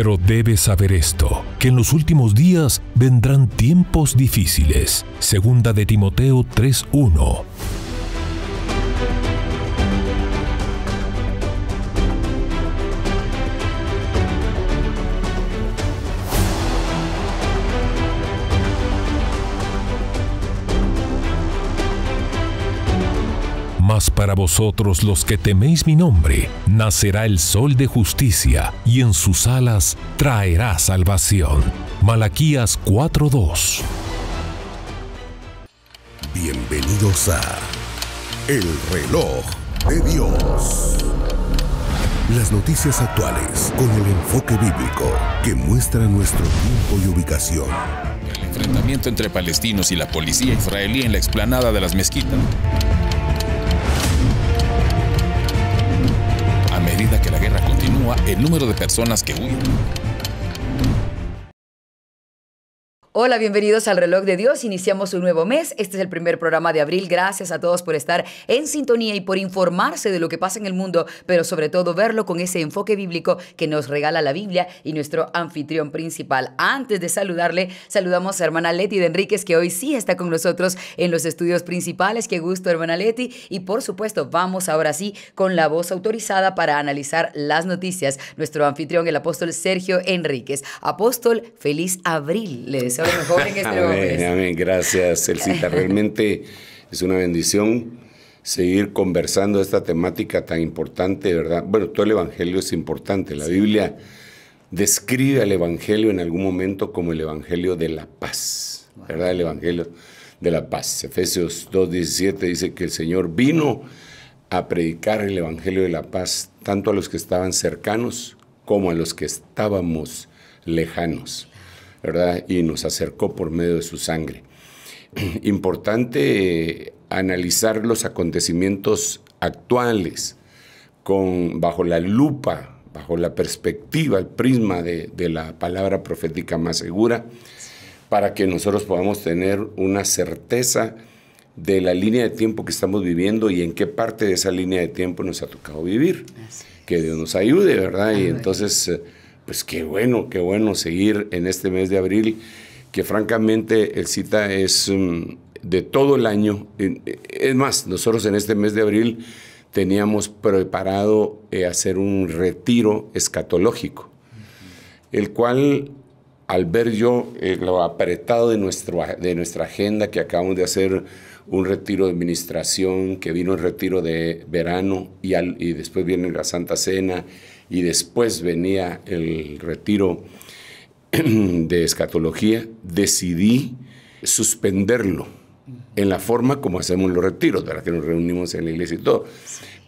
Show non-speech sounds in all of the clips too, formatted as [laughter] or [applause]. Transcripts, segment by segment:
Pero debes saber esto, que en los últimos días vendrán tiempos difíciles. Segunda de Timoteo 3.1 para vosotros los que teméis mi nombre, nacerá el sol de justicia, y en sus alas traerá salvación. Malaquías 4:2 Bienvenidos a El reloj de Dios. Las noticias actuales con el enfoque bíblico que muestra nuestro tiempo y ubicación. El enfrentamiento entre palestinos y la policía israelí en la explanada de las mezquitas. el número de personas que huyen. Hola, bienvenidos al reloj de Dios. Iniciamos un nuevo mes. Este es el primer programa de abril. Gracias a todos por estar en sintonía y por informarse de lo que pasa en el mundo, pero sobre todo verlo con ese enfoque bíblico que nos regala la Biblia y nuestro anfitrión principal. Antes de saludarle, saludamos a hermana Leti de Enríquez, que hoy sí está con nosotros en los estudios principales. Qué gusto, hermana Leti. Y por supuesto, vamos ahora sí con la voz autorizada para analizar las noticias. Nuestro anfitrión, el apóstol Sergio Enríquez. Apóstol, feliz abril. Le deseo amén, gracias, Elcita. [laughs] Realmente es una bendición seguir conversando esta temática tan importante, ¿verdad? Bueno, todo el Evangelio es importante. La Biblia describe al Evangelio en algún momento como el Evangelio de la paz, ¿verdad? El Evangelio de la paz. Efesios 2.17 dice que el Señor vino a predicar el Evangelio de la paz tanto a los que estaban cercanos como a los que estábamos lejanos. ¿verdad? Y nos acercó por medio de su sangre. [clears throat] Importante eh, analizar los acontecimientos actuales con, bajo la lupa, bajo la perspectiva, el prisma de, la palabra profética más segura, para que nosotros podamos tener una certeza de la línea de tiempo que estamos viviendo y en qué parte de esa línea de tiempo nos ha tocado vivir. que Dios nos ayude, ¿verdad? Y entonces eh, pues qué bueno, qué bueno seguir en este mes de abril, que francamente el cita es mm, de todo el año. Es más, nosotros en este mes de abril teníamos preparado eh, hacer un retiro escatológico, el cual al ver yo eh, lo apretado de, nuestro, de nuestra agenda que acabamos de hacer un retiro de administración, que vino el retiro de verano y después viene la Santa Cena y después venía el retiro [clears throat] de escatología, decidí suspenderlo en la forma como hacemos los retiros, de ¿verdad? Que nos reunimos en la iglesia y todo.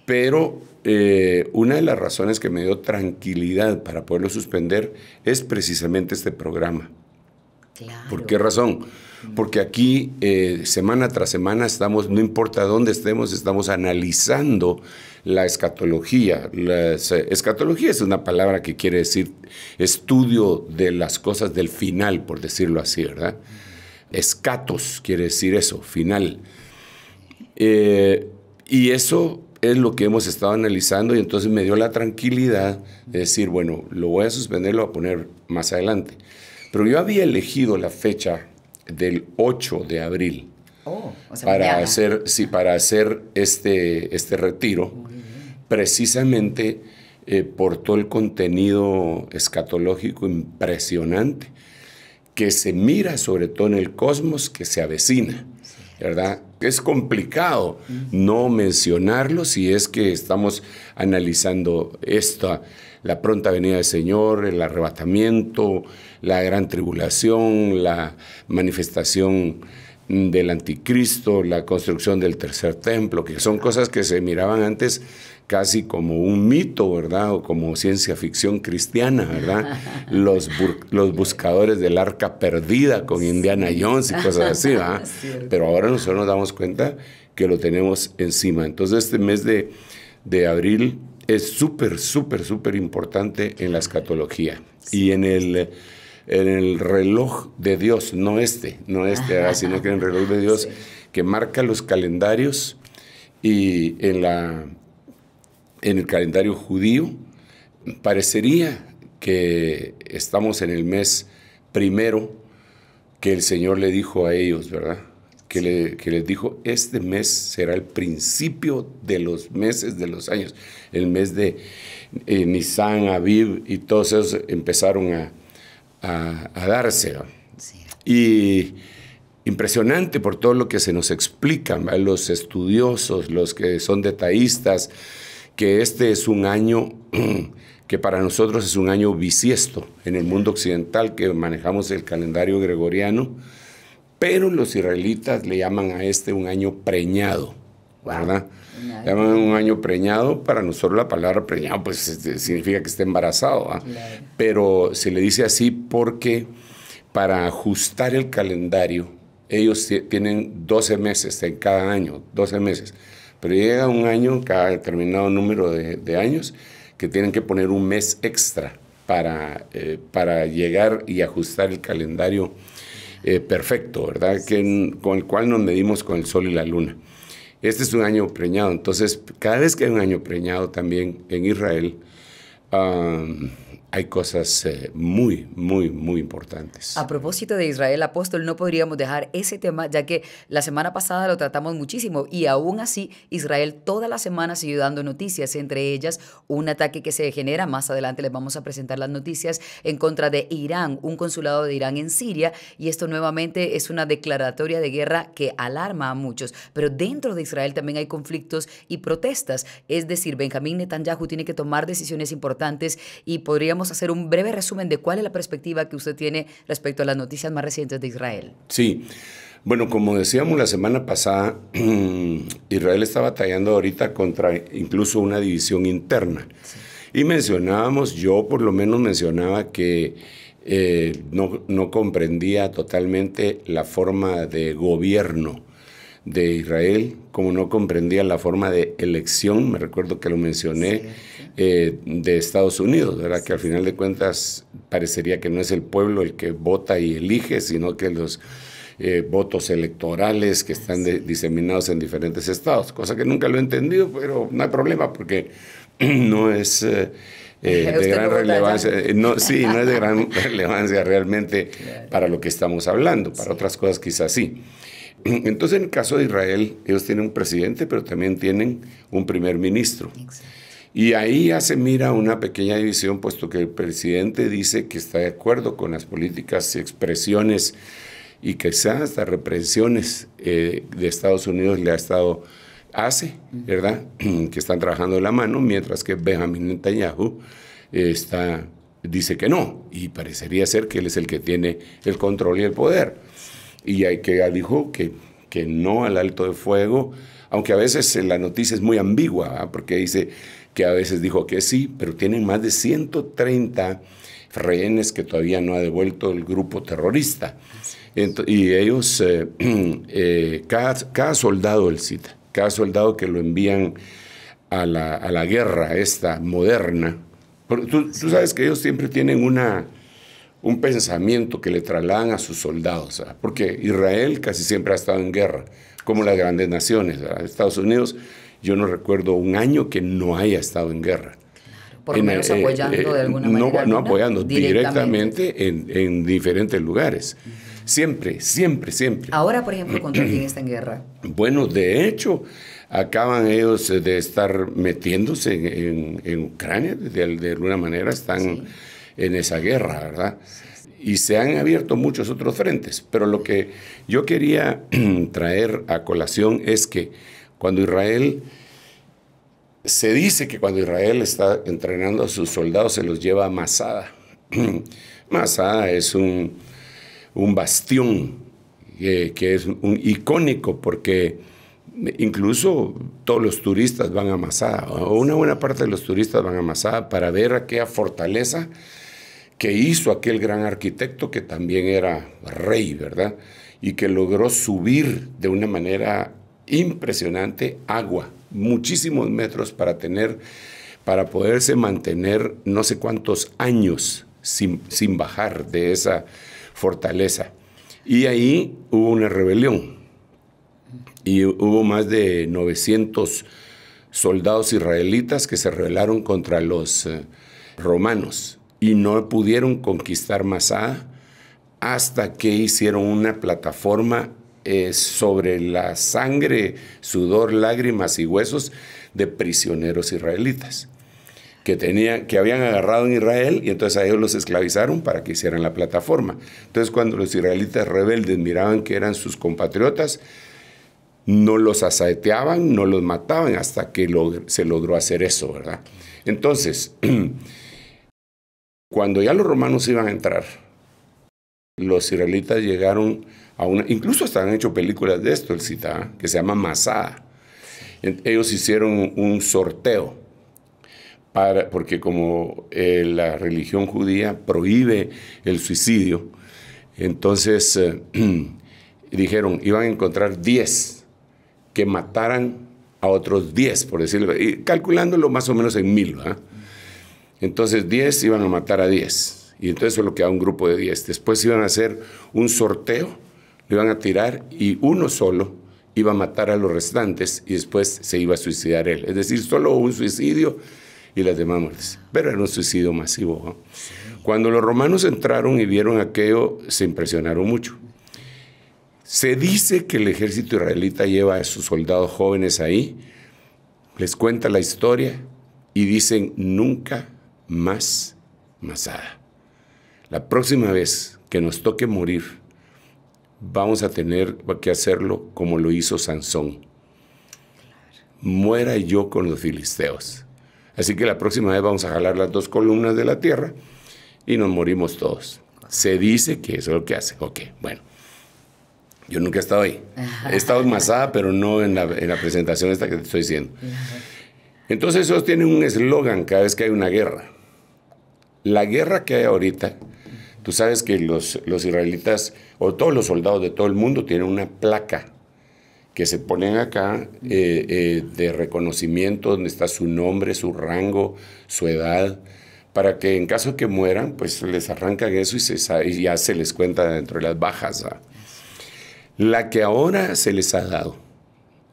Pero eh, una de las razones que me dio tranquilidad para poderlo suspender es precisamente este programa. ¿Por qué razón? Porque aquí, eh, semana tras semana, estamos, no importa dónde estemos, estamos analizando la escatología. escatología es una palabra que quiere decir estudio de las cosas del final, por decirlo así, ¿verdad? Escatos quiere decir eso, final. Eh, y eso es lo que hemos estado analizando y entonces me dio la tranquilidad de decir, bueno, lo voy a suspender, lo voy a poner más adelante. Pero yo había elegido la fecha del 8 de abril. Oh, para hacer para hacer este este retiro precisamente eh, por todo el contenido escatológico impresionante que se mira sobre todo en el cosmos que se avecina, ¿verdad? Es complicado no mencionarlo si es que estamos analizando esta, la pronta venida del Señor, el arrebatamiento, la gran tribulación, la manifestación del anticristo, la construcción del tercer templo, que son cosas que se miraban antes casi como un mito, ¿verdad? O como ciencia ficción cristiana, ¿verdad? [laughs] Los, los buscadores del arca perdida con Indiana Jones y cosas así, ¿verdad? [laughs] Pero ahora nosotros nos damos cuenta que lo tenemos encima. Entonces este mes de, abril es súper, súper, súper importante en la escatología. Y en el en el reloj de Dios, no este, no este, ah, sino que en el reloj de [laughs] Dios, que marca los calendarios y en, la, en el calendario judío parecería que estamos en el mes primero que el Señor le dijo a ellos, ¿verdad? Que, le, les dijo, este mes será el principio de los meses de los años. El mes de eh, Nissan, Aviv y todos esos empezaron a, a, a Y impresionante por todo lo que se nos explica los estudiosos, los que son detallistas, que este es un año [clears throat] que para nosotros es un año bisiesto en el mundo occidental, que manejamos el calendario gregoriano, pero los israelitas le llaman a este un año preñado un año preñado, para nosotros la palabra preñado pues este, significa que está embarazado, ¿ah? pero se le dice así porque para ajustar el calendario, ellos tienen 12 meses en cada año, 12 meses, pero llega un año, cada determinado número de, años, que tienen que poner un mes extra para, eh, para llegar y ajustar el calendario eh, perfecto, ¿verdad? Que, con el cual nos medimos con el sol y la luna. Este es un año preñado, entonces cada vez que hay un año preñado también en Israel, hay cosas eh, muy, muy, muy importantes. A propósito de Israel Apóstol, no podríamos dejar ese tema, ya que la semana pasada lo tratamos muchísimo y aún así Israel toda la semana sigue dando noticias, entre ellas un ataque que se degenera más adelante les vamos a presentar las noticias, en contra de Irán, un consulado de Irán en Siria, y esto nuevamente es una declaratoria de guerra que alarma a muchos, pero dentro de Israel también hay conflictos y protestas, es decir, Benjamín Netanyahu tiene que tomar decisiones importantes y podríamos hacer un breve resumen de cuál es la perspectiva que usted tiene respecto a las noticias más recientes de Israel. Sí. Bueno, como decíamos la semana pasada, [clears throat] Israel está batallando ahorita contra incluso una división interna. Y mencionábamos, yo por lo menos mencionaba que eh, no, comprendía totalmente la forma de gobierno de Israel, como no comprendía la forma de elección, me recuerdo que lo mencioné, eh, de Estados Unidos, ¿verdad? Que al final de cuentas parecería que no es el pueblo el que vota y elige, sino que los eh, votos electorales que están diseminados en diferentes estados, cosa que nunca lo he entendido, pero no hay problema porque [clears throat] no es... Eh, [laughs] de gran relevancia. no, sí, no es de gran [laughs] relevancia realmente para lo que estamos hablando, para otras cosas quizás sí. [clears throat] Entonces, en el caso de Israel, ellos tienen un presidente, pero también tienen un primer ministro. Y ahí hace se mira una pequeña división, puesto que el presidente dice que está de acuerdo con las políticas y expresiones y quizás hasta represiones eh, de Estados Unidos le ha estado hace, ¿verdad? [clears throat] que están trabajando de la mano, mientras que Benjamin Netanyahu eh, está, dice que no, y parecería ser que él es el que tiene el control y el poder y hay que dijo que, que no al alto de fuego, aunque a veces eh, la noticia es muy ambigua, ¿ah? porque dice que a veces dijo que sí, pero tienen más de 130 rehenes que todavía no ha devuelto el grupo terrorista. y ellos, eh, [clears throat] eh, cada, soldado del CITA, cada soldado que lo envían a la, guerra esta moderna, tú sabes que ellos siempre tienen una un pensamiento que le trasladan a sus soldados, porque Israel casi siempre ha estado en guerra, como las grandes naciones. Estados Unidos, yo no recuerdo un año que no haya estado en guerra. por eh, apoyando de eh, alguna no, manera. No, apoyando, directamente, en, diferentes lugares. Siempre, siempre, siempre. Ahora, por ejemplo, ¿contra quién está en guerra? [clears throat] Bueno, de hecho, acaban ellos eh, de estar metiéndose en, Ucrania, de, alguna manera están en esa guerra, ¿verdad? Y se han abierto muchos otros frentes, pero lo que yo quería [clears throat] traer a colación es que cuando Israel, se dice que cuando Israel está entrenando a sus soldados se los lleva a Masada. [clears throat] Masada es un, un bastión que, que, es un icónico porque incluso todos los turistas van a Masada, o una buena parte de los turistas van a Masada para ver aquella fortaleza que hizo aquel gran arquitecto que también era rey, ¿verdad? Y que logró subir de una manera impresionante agua, muchísimos metros para tener, para poderse mantener no sé cuántos años sin, sin bajar de esa fortaleza. Y ahí hubo una rebelión y hubo más de 900 soldados israelitas que se rebelaron contra los eh, romanos y no pudieron conquistar Masada hasta que hicieron una plataforma eh, sobre la sangre, sudor, lágrimas y huesos de prisioneros israelitas que, tenían, que habían agarrado en Israel y entonces a ellos los esclavizaron para que hicieran la plataforma. Entonces cuando los israelitas rebeldes miraban que eran sus compatriotas, no los asaeteaban, no los mataban hasta que se logró hacer eso, ¿verdad? Entonces, [clears throat] Cuando ya los romanos iban a entrar, los israelitas llegaron a una, incluso están han hecho películas de esto, el cita, que se llama Masada. Ellos hicieron un sorteo, para, porque como eh, la religión judía prohíbe el suicidio, entonces eh, [clears throat] dijeron, iban a encontrar 10 que mataran a otros 10, por decirlo, y calculándolo más o menos en mil, ¿verdad? Entonces 10 iban a matar a 10. Y entonces solo da un grupo de 10. Después iban a hacer un sorteo, le iban a tirar y uno solo iba a matar a los restantes y después se iba a suicidar él. Es decir, solo un suicidio y las demás muertes. Pero era un suicidio masivo. Cuando los romanos entraron y vieron aquello, se impresionaron mucho. Se dice que el ejército israelita lleva a sus soldados jóvenes ahí, les cuenta la historia y dicen, nunca más masada. La próxima vez que nos toque morir, vamos a tener que hacerlo como lo hizo Sansón. Muera yo con los filisteos. Así que la próxima vez vamos a jalar las dos columnas de la tierra y nos morimos todos. Se dice que eso es lo que hace. Ok, bueno. Yo nunca he estado ahí. He estado Masada, pero no en la, en la, presentación esta que te estoy diciendo. Entonces ellos tienen un eslogan cada vez que hay una guerra la guerra que hay ahorita, tú sabes que los, los israelitas o todos los soldados de todo el mundo tienen una placa que se ponen acá eh, eh, de reconocimiento donde está su nombre, su rango, su edad, para que en caso que mueran, pues les arrancan eso y, ya se les cuenta dentro de las bajas. La que ahora se les ha dado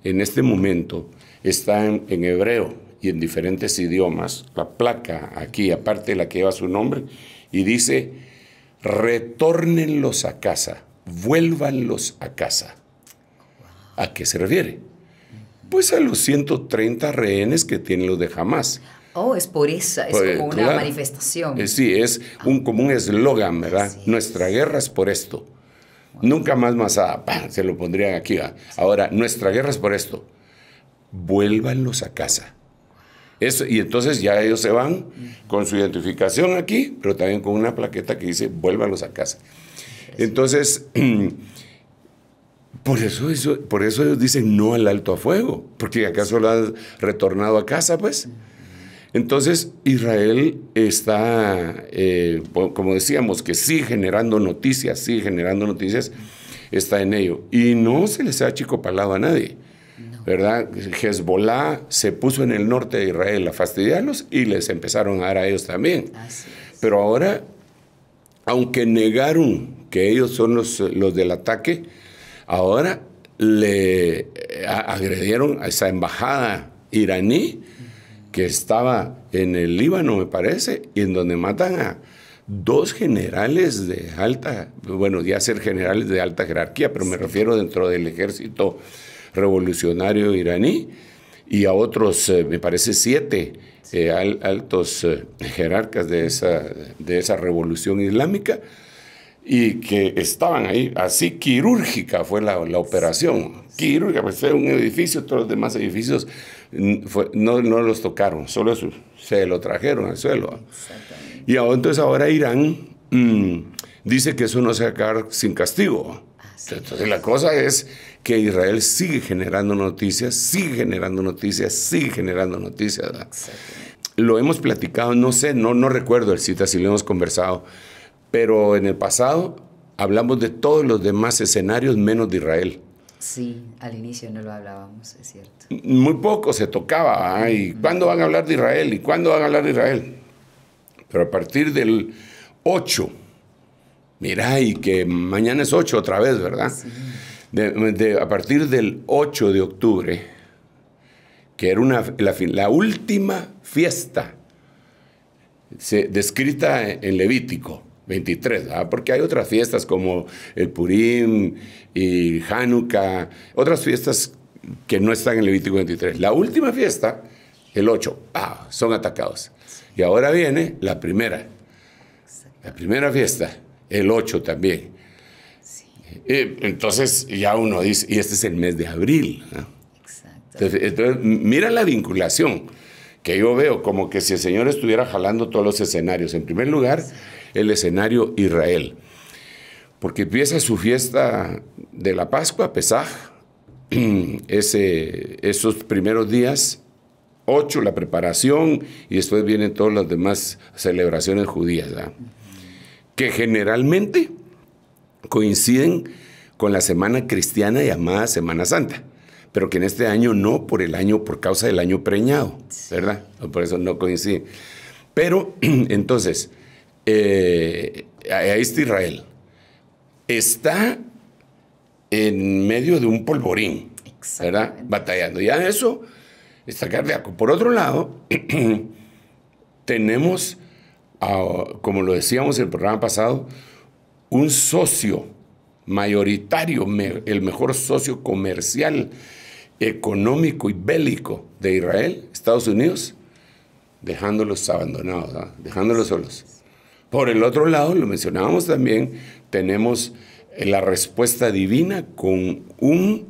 en este momento está en hebreo y en diferentes idiomas, la placa aquí, aparte de la que lleva su nombre, y dice, retórnenlos a casa, vuélvanlos a casa. ¿A qué se refiere? Pues a los 130 rehenes que tienen los de Hamas. Oh, es por esa, es pues, como una manifestación. Eh, sí, es un, como un eslogan, ¿verdad? Nuestra guerra es por esto. Nunca más más se lo pondrían aquí. Ahora, nuestra guerra es por esto. Vuélvanlos a casa y entonces ya ellos se van con su identificación aquí, pero también con una plaqueta que dice vuélvalos a casa. Entonces, [clears throat] por eso, por eso ellos dicen no al alto a fuego, porque acaso lo han retornado a casa, pues. Entonces, Israel está, eh, como decíamos, que sigue generando noticias, sigue generando noticias, está en ello. Y no se les ha palado a nadie. ¿verdad? Hezbollah se puso en el norte de Israel a fastidiarlos y les empezaron a dar a ellos también. Pero ahora, aunque negaron que ellos son los, los del ataque, ahora le eh, agredieron a esa embajada iraní que estaba en el Líbano, me parece, y en donde matan a dos generales de alta, bueno, ya ser generales de alta jerarquía, pero me refiero dentro del ejército revolucionario iraní y a otros, eh, me parece, siete eh, altos eh, jerarcas de esa, de esa revolución islámica y que estaban ahí. Así quirúrgica fue la, operación. Quirúrgica, pues fue un edificio, todos los demás edificios no, los tocaron, solo se lo trajeron al suelo. Y entonces ahora Irán mm, dice que eso no se va a acabar sin castigo entonces la cosa es que Israel sigue generando noticias, sigue generando noticias, sigue generando noticias. Lo hemos platicado, no sé, no, no recuerdo el cita si lo hemos conversado, pero en el pasado hablamos de todos los demás escenarios menos de Israel. Sí, al inicio no lo hablábamos, es cierto. Muy poco se tocaba. ¿ah? cuándo van a hablar de Israel? ¿Y cuándo van a hablar de Israel? Pero a partir del 8 mira y que mañana es 8 otra vez, ¿verdad? a partir del 8 de octubre, que era una, la, última fiesta descrita en, Levítico 23, porque hay otras fiestas como el Purim y Hanukkah, otras fiestas que no están en Levítico 23. La última fiesta, el 8, ah, son atacados. Y ahora viene la primera, la primera fiesta el 8 también. entonces ya uno dice, y este es el mes de abril. Exacto. Entonces, mira la vinculación que yo veo, como que si el Señor estuviera jalando todos los escenarios. En primer lugar, el escenario Israel, porque empieza su fiesta de la Pascua, Pesaj, [clears throat] esos primeros días, ocho la preparación, y después vienen todas las demás celebraciones judías que generalmente coinciden con la semana cristiana llamada Semana Santa, pero que en este año no por el año, por causa del año preñado, ¿verdad? Por eso no coinciden. Pero [clears throat] entonces, eh, ahí está Israel. Está en medio de un polvorín, ¿verdad? Batallando. Ya eso está cardíaco. Por otro lado, [clears throat] tenemos como lo decíamos en el programa pasado, un socio mayoritario, el mejor socio comercial, económico y bélico de Israel, Estados Unidos, dejándolos abandonados, ¿ah? dejándolos solos. Por el otro lado, lo mencionábamos también, tenemos la respuesta divina con un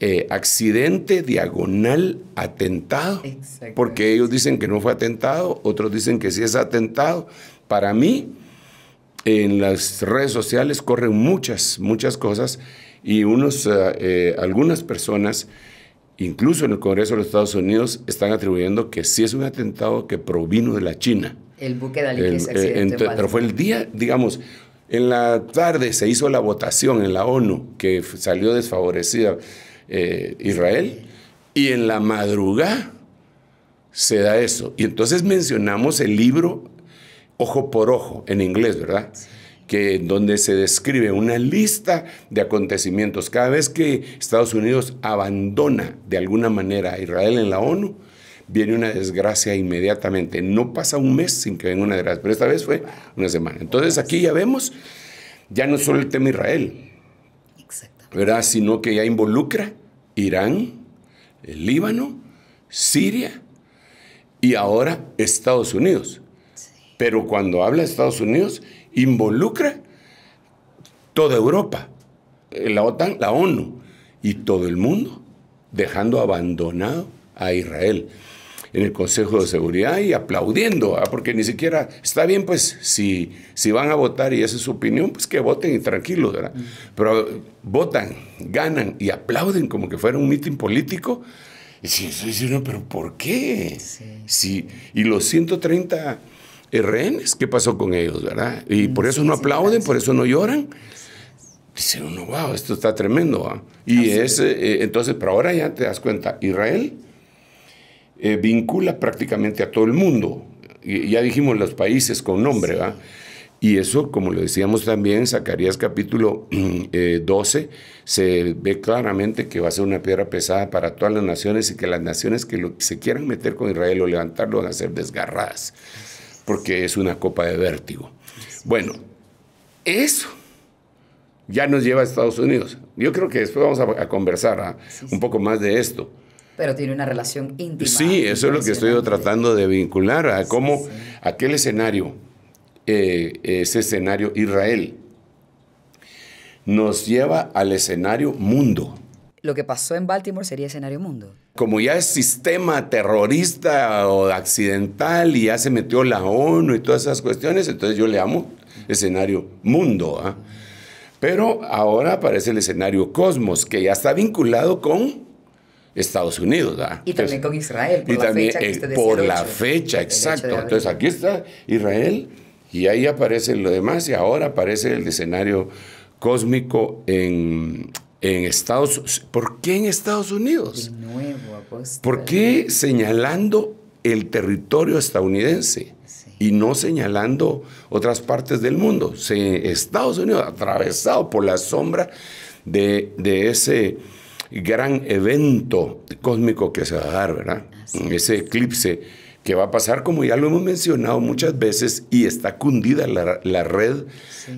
eh, accidente diagonal atentado. Porque ellos dicen que no fue atentado, otros dicen que sí es atentado. Para mí, en las redes sociales corren muchas, muchas cosas y unos, eh, eh, algunas personas, incluso en el Congreso de los Estados Unidos, están atribuyendo que sí es un atentado que provino de la China. El buque de el, accidente Pero fue el día, digamos, en la tarde se hizo la votación en la ONU que salió desfavorecida eh, Israel, y en la madrugada se da eso. Y entonces mencionamos el libro Ojo por Ojo, en inglés, ¿verdad? Que donde se describe una lista de acontecimientos. Cada vez que Estados Unidos abandona de alguna manera a Israel en la ONU, viene una desgracia inmediatamente. No pasa un mes sin que venga una desgracia, pero esta vez fue una semana. Entonces aquí ya vemos, ya no solo el tema Israel, Sino que ya involucra Irán, el Líbano, Siria y ahora Estados Unidos. Pero cuando habla de Estados Unidos, involucra toda Europa, eh, la OTAN, la ONU y todo el mundo, dejando abandonado a Israel en el Consejo de Seguridad y aplaudiendo, ¿ah? porque ni siquiera está bien, pues si, si van a votar y esa es su opinión, pues que voten y tranquilos, ¿verdad? Mm. Pero votan, ganan y aplauden como que fuera un mitin político. Y si eso no, pero ¿por qué? Sí. Si, y los 130 rehenes, ¿qué pasó con ellos, verdad? Y mm, por eso no aplauden, por eso no lloran ...dicen uno, wow, esto está tremendo. ¿ah?". Y es, eh, entonces, pero ahora ya te das cuenta, Israel eh, vincula prácticamente a todo el mundo. ya dijimos los países con nombre, ¿va? Y eso, como lo decíamos también en Zacarías capítulo 12, [clears throat] eh, se ve claramente que va a ser una piedra pesada para todas las naciones y que las naciones que se quieran meter con Israel o levantarlo van a ser desgarradas, porque es una copa de vértigo. Bueno, eso ya nos lleva a Estados Unidos. Yo creo que después vamos a, conversar ¿ah? un poco más de esto pero tiene una relación íntima. Sí, eso es lo que estoy tratando de vincular, a cómo aquel escenario, eh, ese escenario Israel, nos lleva al escenario mundo. Lo que pasó en Baltimore sería escenario mundo. Como ya es sistema terrorista o accidental y ya se metió la ONU y todas esas cuestiones, entonces yo le amo escenario mundo. ¿ah? Pero ahora aparece el escenario cosmos, que ya está vinculado con Estados Unidos. ¿verdad? Y también con Israel, por y la también, fecha que eh, usted decía Por la fecha, exacto. Entonces aquí está Israel y ahí aparece lo demás y ahora aparece el escenario cósmico en, Estados Unidos. ¿Por qué en Estados Unidos? De nuevo, apóstol. ¿Por qué señalando el territorio estadounidense? Y no señalando otras partes del mundo. Se, Estados Unidos atravesado por la sombra de, de ese gran evento cósmico que se va a dar, ¿verdad? Ese eclipse que va a pasar, como ya lo hemos mencionado muchas veces, y está cundida la, la red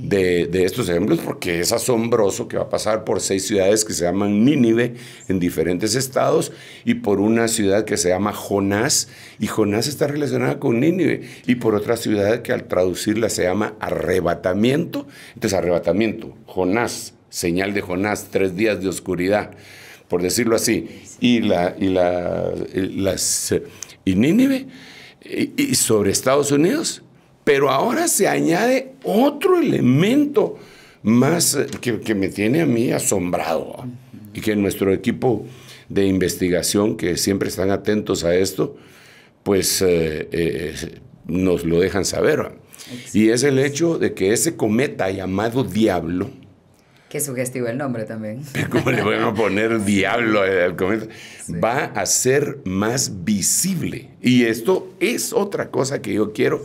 de, de, estos ejemplos, porque es asombroso que va a pasar por seis ciudades que se llaman Nínive en diferentes estados, y por una ciudad que se llama Jonás, y Jonás está relacionada con Nínive, y por otra ciudad que al traducirla se llama arrebatamiento, entonces arrebatamiento, Jonás, señal de Jonás, tres días de oscuridad, por decirlo así, y la, y la, eh, las, eh, Nínive, y, sobre Estados Unidos, pero ahora se añade otro elemento más eh, que, me tiene a mí asombrado y que nuestro equipo de investigación, que siempre están atentos a esto, pues nos lo dejan saber. Y es el hecho de que ese cometa llamado Diablo, sugestivo el nombre también. [laughs] ¿Cómo le voy a poner diablo al cometa? Va a ser más visible. Y esto es otra cosa que yo quiero.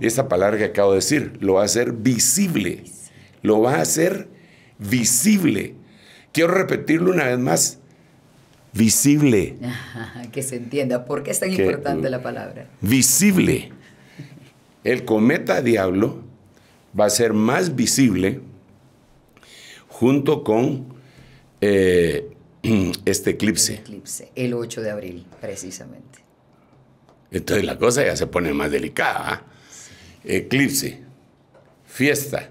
Esa palabra que acabo de decir, lo va a hacer visible. Lo va a hacer visible. Quiero repetirlo una vez más. Visible. que se entienda. ¿Por qué es tan importante la palabra? Visible. El cometa diablo va a ser más visible junto con eh, [clears throat] este eclipse. El 8 de abril, precisamente. Entonces la cosa ya se pone más delicada. ¿ah? Eclipse, fiesta,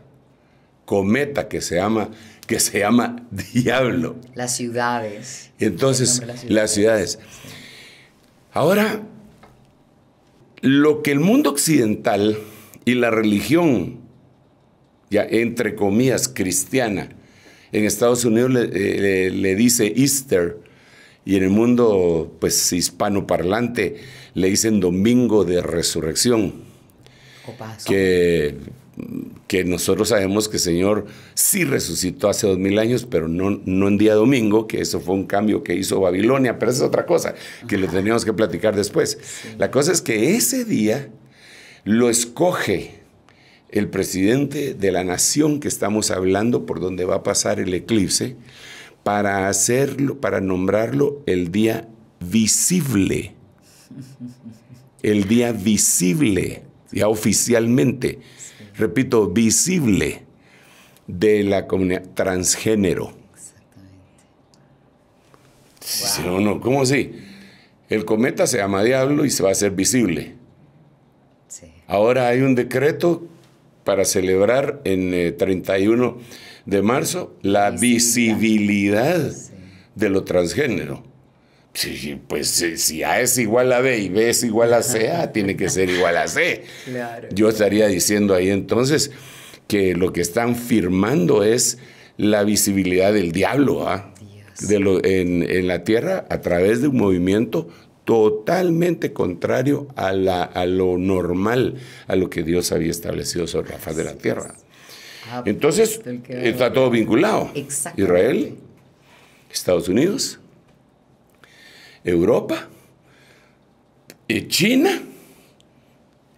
cometa que se llama, que se llama [laughs] Diablo. Las ciudades. Entonces, las ciudades. Ahora, lo que el mundo occidental y la religión, ya entre comillas, cristiana, en Estados Unidos eh, le, dice Easter y en el mundo pues hispanoparlante le dicen Domingo de Resurrección. Que, nosotros sabemos que el Señor sí resucitó hace dos mil años, pero no, en día domingo, que eso fue un cambio que hizo Babilonia, pero esa es otra cosa, que le teníamos que platicar después. La cosa es que ese día lo escoge el presidente de la nación que estamos hablando, por donde va a pasar el eclipse, para hacerlo, para nombrarlo el día visible. El día visible, ya oficialmente, repito, visible de la comunidad transgénero. Exactamente. No, ¿cómo así? El cometa se llama diablo y se va a hacer visible. Ahora hay un decreto para celebrar en 31 eh, de marzo la visibilidad, de lo transgénero. pues si A es igual a B y B es igual a C, A [laughs] tiene que ser igual a C. Yo estaría diciendo ahí entonces que lo que están firmando es la visibilidad del diablo ¿ah? de lo, en, en, la tierra a través de un movimiento totalmente contrario a, lo normal, a lo que Dios había establecido sobre la faz de la tierra. Ah, Entonces, pues, está todo vinculado. Israel, Estados Unidos, Europa, eh, China,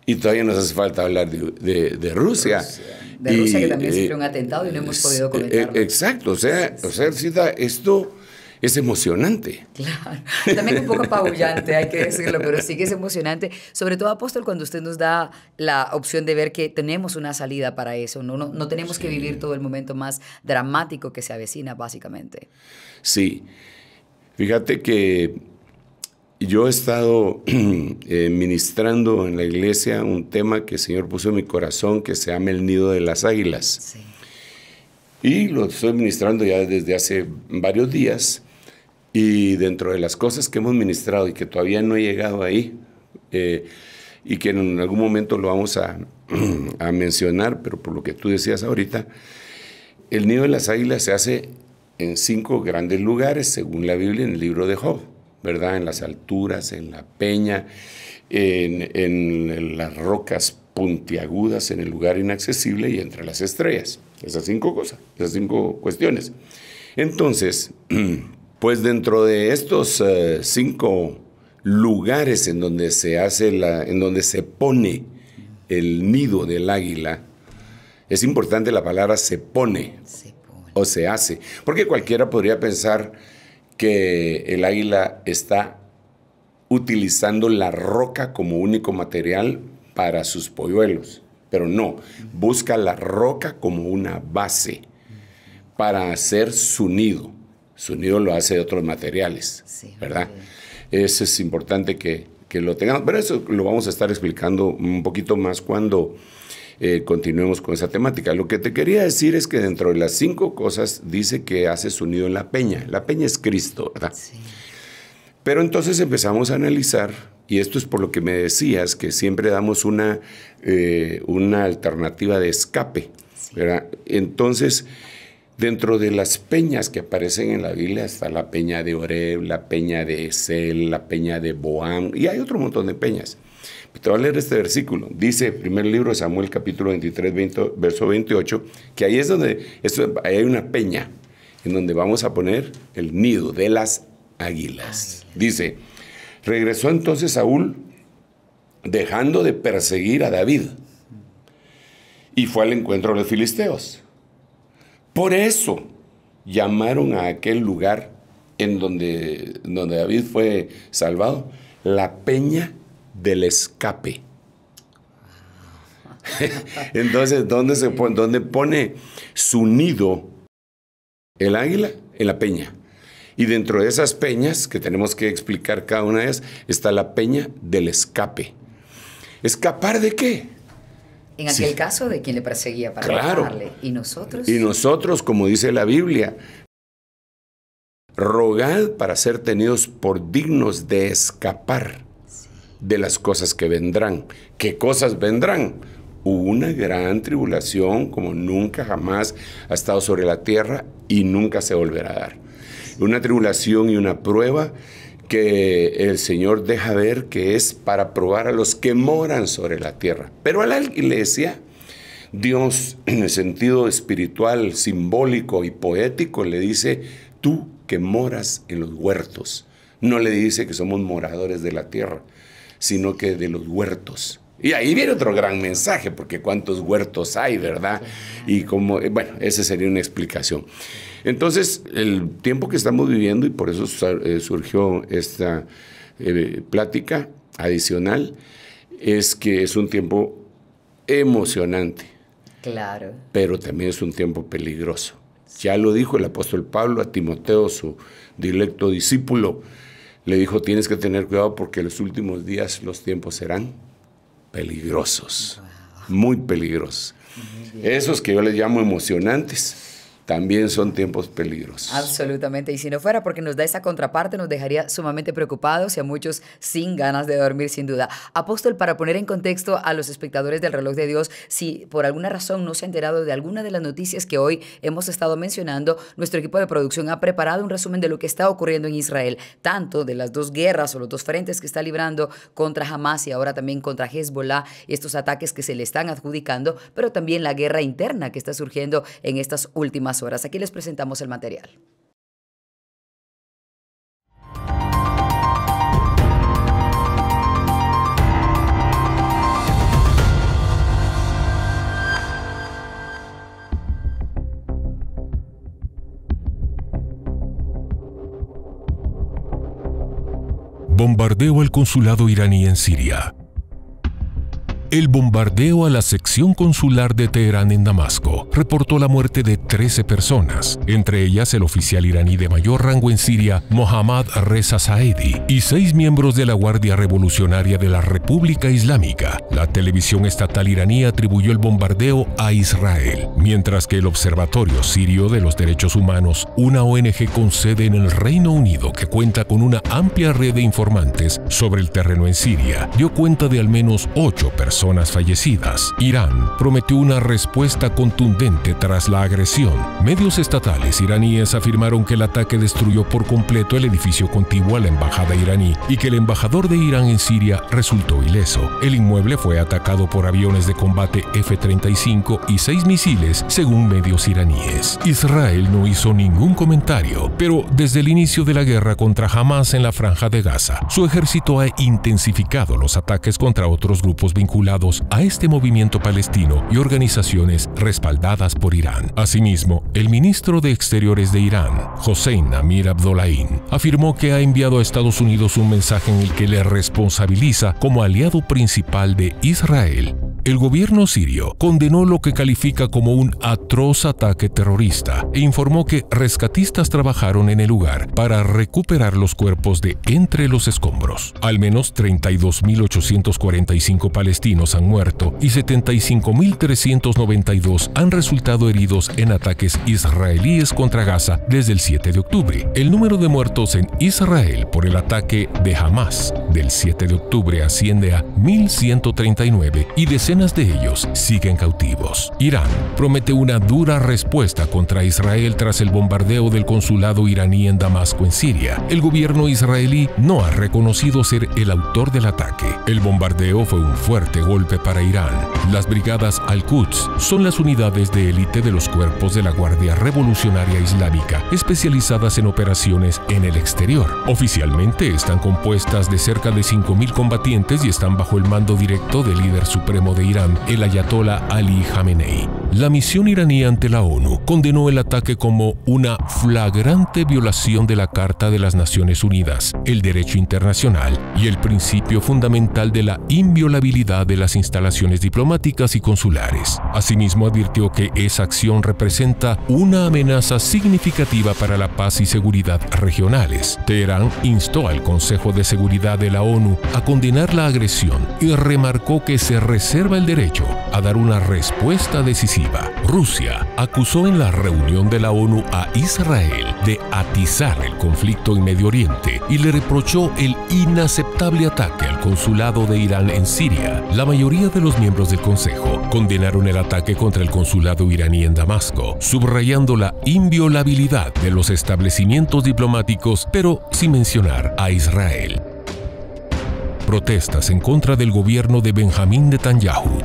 y todavía nos hace falta hablar de, Rusia. De Rusia que también sufrió eh, un atentado y no hemos podido eh, comentarlo. exacto, o sea, o sea, esto es emocionante. Claro, también un poco apabullante, hay que decirlo, pero sí que es emocionante. Sobre todo, apóstol, cuando usted nos da la opción de ver que tenemos una salida para eso, no, no, tenemos que vivir todo el momento más dramático que se avecina, básicamente. Sí, fíjate que yo he estado [clears throat] eh, ministrando en la iglesia un tema que el Señor puso en mi corazón, que se llama el nido de las águilas. Sí. Y lo estoy ministrando ya desde hace varios días. Y dentro de las cosas que hemos ministrado y que todavía no he llegado ahí, eh, y que en algún momento lo vamos [clears throat] a, mencionar, pero por lo que tú decías ahorita, el nido de las águilas se hace en cinco grandes lugares, según la Biblia, en el libro de Job, ¿verdad? En las alturas, en la peña, en las rocas puntiagudas, en el lugar inaccesible y entre las estrellas. Esas cinco cosas, esas cinco cuestiones. Entonces, [clears throat] Pues dentro de estos eh, cinco lugares en donde se hace la, en donde se pone el nido del águila, es importante la palabra se pone. o se hace, porque cualquiera podría pensar que el águila está utilizando la roca como único material para sus polluelos, pero no, busca la roca como una base para hacer su nido. Su nido lo hace de otros materiales, ¿verdad? Eso es importante que, lo tengamos, pero eso lo vamos a estar explicando un poquito más cuando eh, continuemos con esa temática. Lo que te quería decir es que dentro de las cinco cosas dice que hace nido en la peña. La peña es Cristo, ¿verdad? Sí. Pero entonces empezamos a analizar, y esto es por lo que me decías, que siempre damos una, eh, una alternativa de escape, ¿verdad? Entonces Dentro de las peñas que aparecen en la Biblia está la peña de Oreb, la peña de Esel, la peña de Boam, y hay otro montón de peñas. Te voy a leer este versículo. Dice primer libro de Samuel, capítulo 23, verso 28, que ahí es donde hay una peña en donde vamos a poner el nido de las águilas. Dice, regresó entonces Saúl dejando de perseguir a David y fue al encuentro de los filisteos. Por eso llamaron a aquel lugar en donde, David fue salvado la peña del escape. [laughs] Entonces, ¿dónde, se ¿dónde pone su nido el águila? En la peña. Y dentro de esas peñas, que tenemos que explicar cada una de ellas, está la peña del escape. ¿Escapar de qué? En aquel caso de quien le perseguía para Matarle. Y nosotros. Y nosotros, como dice la Biblia, rogad para ser tenidos por dignos de escapar de las cosas que vendrán. ¿Qué cosas vendrán? Una gran tribulación como nunca jamás ha estado sobre la tierra y nunca se volverá a dar. Una tribulación y una prueba que el Señor deja ver que es para probar a los que moran sobre la tierra. Pero a la iglesia, Dios [clears throat] en el sentido espiritual, simbólico y poético le dice, tú que moras en los huertos. No le dice que somos moradores de la tierra, sino que de los huertos. Y ahí viene otro gran mensaje, porque cuántos huertos hay, ¿verdad? Y como, eh, bueno, esa sería una explicación. Entonces, el tiempo que estamos viviendo, y por eso eh, surgió esta eh, plática adicional, es que es un tiempo emocionante. Claro. Pero también es un tiempo peligroso. Ya lo dijo el apóstol Pablo a Timoteo, su directo discípulo. Le dijo, tienes que tener cuidado porque los últimos días los tiempos serán peligrosos, muy peligrosos. Esos que yo les llamo emocionantes, también son tiempos peligrosos. Absolutamente. Y si no fuera porque nos da esa contraparte, nos dejaría sumamente preocupados y a muchos sin ganas de dormir, sin duda. Apóstol, para poner en contexto a los espectadores del reloj de Dios, si por alguna razón no se ha enterado de alguna de las noticias que hoy hemos estado mencionando, nuestro equipo de producción ha preparado un resumen de lo que está ocurriendo en Israel, tanto de las dos guerras o los dos frentes que está librando contra Hamas y ahora también contra Hezbollah, estos ataques que se le están adjudicando, pero también la guerra interna que está surgiendo en estas últimas horas. Aquí les presentamos el material. bombardeo al consulado iraní en Siria. El bombardeo a la sección consular de Teherán en Damasco reportó la muerte de 13 personas, entre ellas el oficial iraní de mayor rango en Siria, Mohammad Reza Saedi, y seis miembros de la Guardia Revolucionaria de la República Islámica. La televisión estatal iraní atribuyó el bombardeo a Israel, mientras que el Observatorio Sirio de los Derechos Humanos, una ONG con sede en el Reino Unido que cuenta con una amplia red de informantes sobre el terreno en Siria, dio cuenta de al menos ocho personas zonas fallecidas, Irán prometió una respuesta contundente tras la agresión. Medios estatales iraníes afirmaron que el ataque destruyó por completo el edificio contiguo a la embajada iraní y que el embajador de Irán en Siria resultó ileso. El inmueble fue atacado por aviones de combate F-35 y seis misiles, según medios iraníes. Israel no hizo ningún comentario, pero desde el inicio de la guerra contra Hamas en la franja de Gaza, su ejército ha intensificado los ataques contra otros grupos vinculados a este movimiento palestino y organizaciones respaldadas por Irán. Asimismo, el ministro de Exteriores de Irán, Hossein Amir Abdollahin, afirmó que ha enviado a Estados Unidos un mensaje en el que le responsabiliza como aliado principal de Israel el gobierno sirio condenó lo que califica como un atroz ataque terrorista e informó que rescatistas trabajaron en el lugar para recuperar los cuerpos de entre los escombros. Al menos 32.845 palestinos han muerto y 75.392 han resultado heridos en ataques israelíes contra Gaza desde el 7 de octubre. El número de muertos en Israel por el ataque de Hamas del 7 de octubre asciende a 1.139 y de Decenas de ellos siguen cautivos. Irán promete una dura respuesta contra Israel tras el bombardeo del consulado iraní en Damasco, en Siria. El gobierno israelí no ha reconocido ser el autor del ataque. El bombardeo fue un fuerte golpe para Irán. Las brigadas Al-Quds son las unidades de élite de los cuerpos de la Guardia Revolucionaria Islámica, especializadas en operaciones en el exterior. Oficialmente están compuestas de cerca de 5.000 combatientes y están bajo el mando directo del líder supremo de Irán, el ayatollah Ali Khamenei. La misión iraní ante la ONU condenó el ataque como una flagrante violación de la Carta de las Naciones Unidas, el derecho internacional y el principio fundamental de la inviolabilidad de las instalaciones diplomáticas y consulares. Asimismo, advirtió que esa acción representa una amenaza significativa para la paz y seguridad regionales. Teherán instó al Consejo de Seguridad de la ONU a condenar la agresión y remarcó que se reserva el derecho a dar una respuesta decisiva. Rusia acusó en la reunión de la ONU a Israel de atizar el conflicto en Medio Oriente y le reprochó el inaceptable ataque al consulado de Irán en Siria. La mayoría de los miembros del Consejo condenaron el ataque contra el consulado iraní en Damasco, subrayando la inviolabilidad de los establecimientos diplomáticos, pero sin mencionar a Israel protestas en contra del gobierno de Benjamín Netanyahu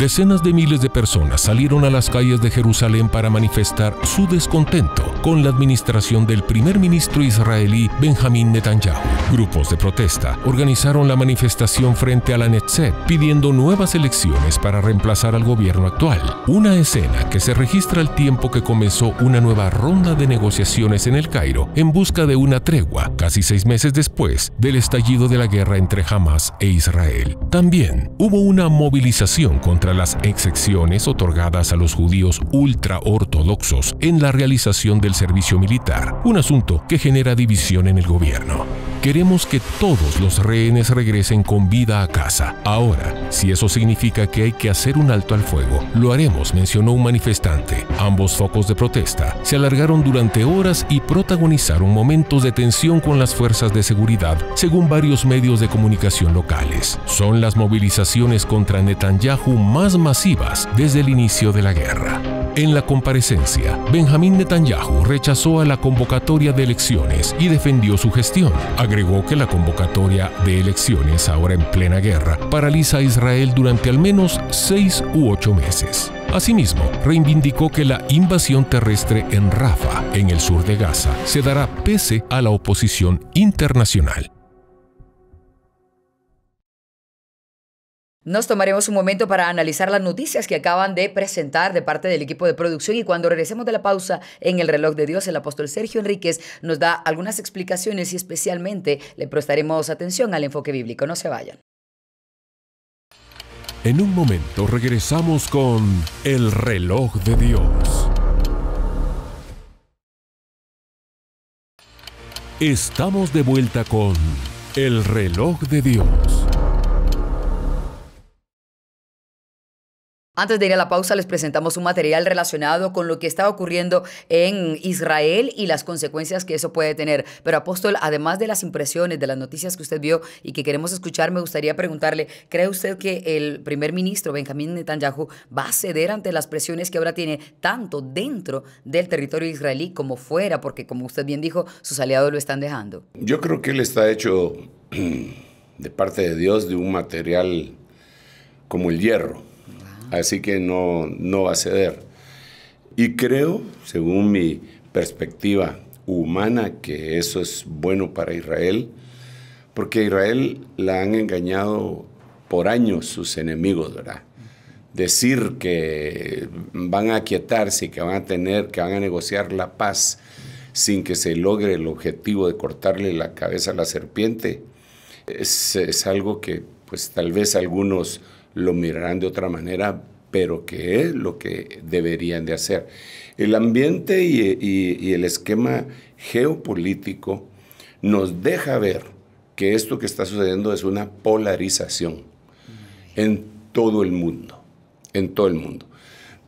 Decenas de miles de personas salieron a las calles de Jerusalén para manifestar su descontento con la administración del primer ministro israelí Benjamín Netanyahu. Grupos de protesta organizaron la manifestación frente a la Netzet pidiendo nuevas elecciones para reemplazar al gobierno actual. Una escena que se registra al tiempo que comenzó una nueva ronda de negociaciones en el Cairo en busca de una tregua, casi seis meses después del estallido de la guerra entre Hamas e Israel. También hubo una movilización contra las excepciones otorgadas a los judíos ultraortodoxos en la realización del servicio militar, un asunto que genera división en el gobierno. Queremos que todos los rehenes regresen con vida a casa. Ahora, si eso significa que hay que hacer un alto al fuego, lo haremos, mencionó un manifestante. Ambos focos de protesta se alargaron durante horas y protagonizaron momentos de tensión con las fuerzas de seguridad, según varios medios de comunicación locales. Son las movilizaciones contra Netanyahu más masivas desde el inicio de la guerra. En la comparecencia, Benjamín Netanyahu rechazó a la convocatoria de elecciones y defendió su gestión agregó que la convocatoria de elecciones ahora en plena guerra paraliza a Israel durante al menos seis u ocho meses. Asimismo, reivindicó que la invasión terrestre en Rafa, en el sur de Gaza, se dará pese a la oposición internacional. Nos tomaremos un momento para analizar las noticias que acaban de presentar de parte del equipo de producción y cuando regresemos de la pausa en el reloj de Dios, el apóstol Sergio Enríquez nos da algunas explicaciones y especialmente le prestaremos atención al enfoque bíblico. No se vayan. En un momento regresamos con el reloj de Dios. Estamos de vuelta con el reloj de Dios. Antes de ir a la pausa, les presentamos un material relacionado con lo que está ocurriendo en Israel y las consecuencias que eso puede tener. Pero Apóstol, además de las impresiones, de las noticias que usted vio y que queremos escuchar, me gustaría preguntarle, ¿cree usted que el primer ministro Benjamín Netanyahu va a ceder ante las presiones que ahora tiene tanto dentro del territorio israelí como fuera? Porque como usted bien dijo, sus aliados lo están dejando. Yo creo que él está hecho [clears throat] de parte de Dios de un material como el hierro Así que no, no va a ceder. Y creo, según mi perspectiva humana, que eso es bueno para Israel, porque a Israel la han engañado por años sus enemigos, ¿verdad? Decir que van a quietarse, que van a tener, que van a negociar la paz sin que se logre el objetivo de cortarle la cabeza a la serpiente, es, es algo que pues tal vez algunos lo mirarán de otra manera, pero que es lo que deberían de hacer. El ambiente y, el esquema geopolítico nos deja ver que esto que está sucediendo es una polarización en todo el mundo, en todo el mundo.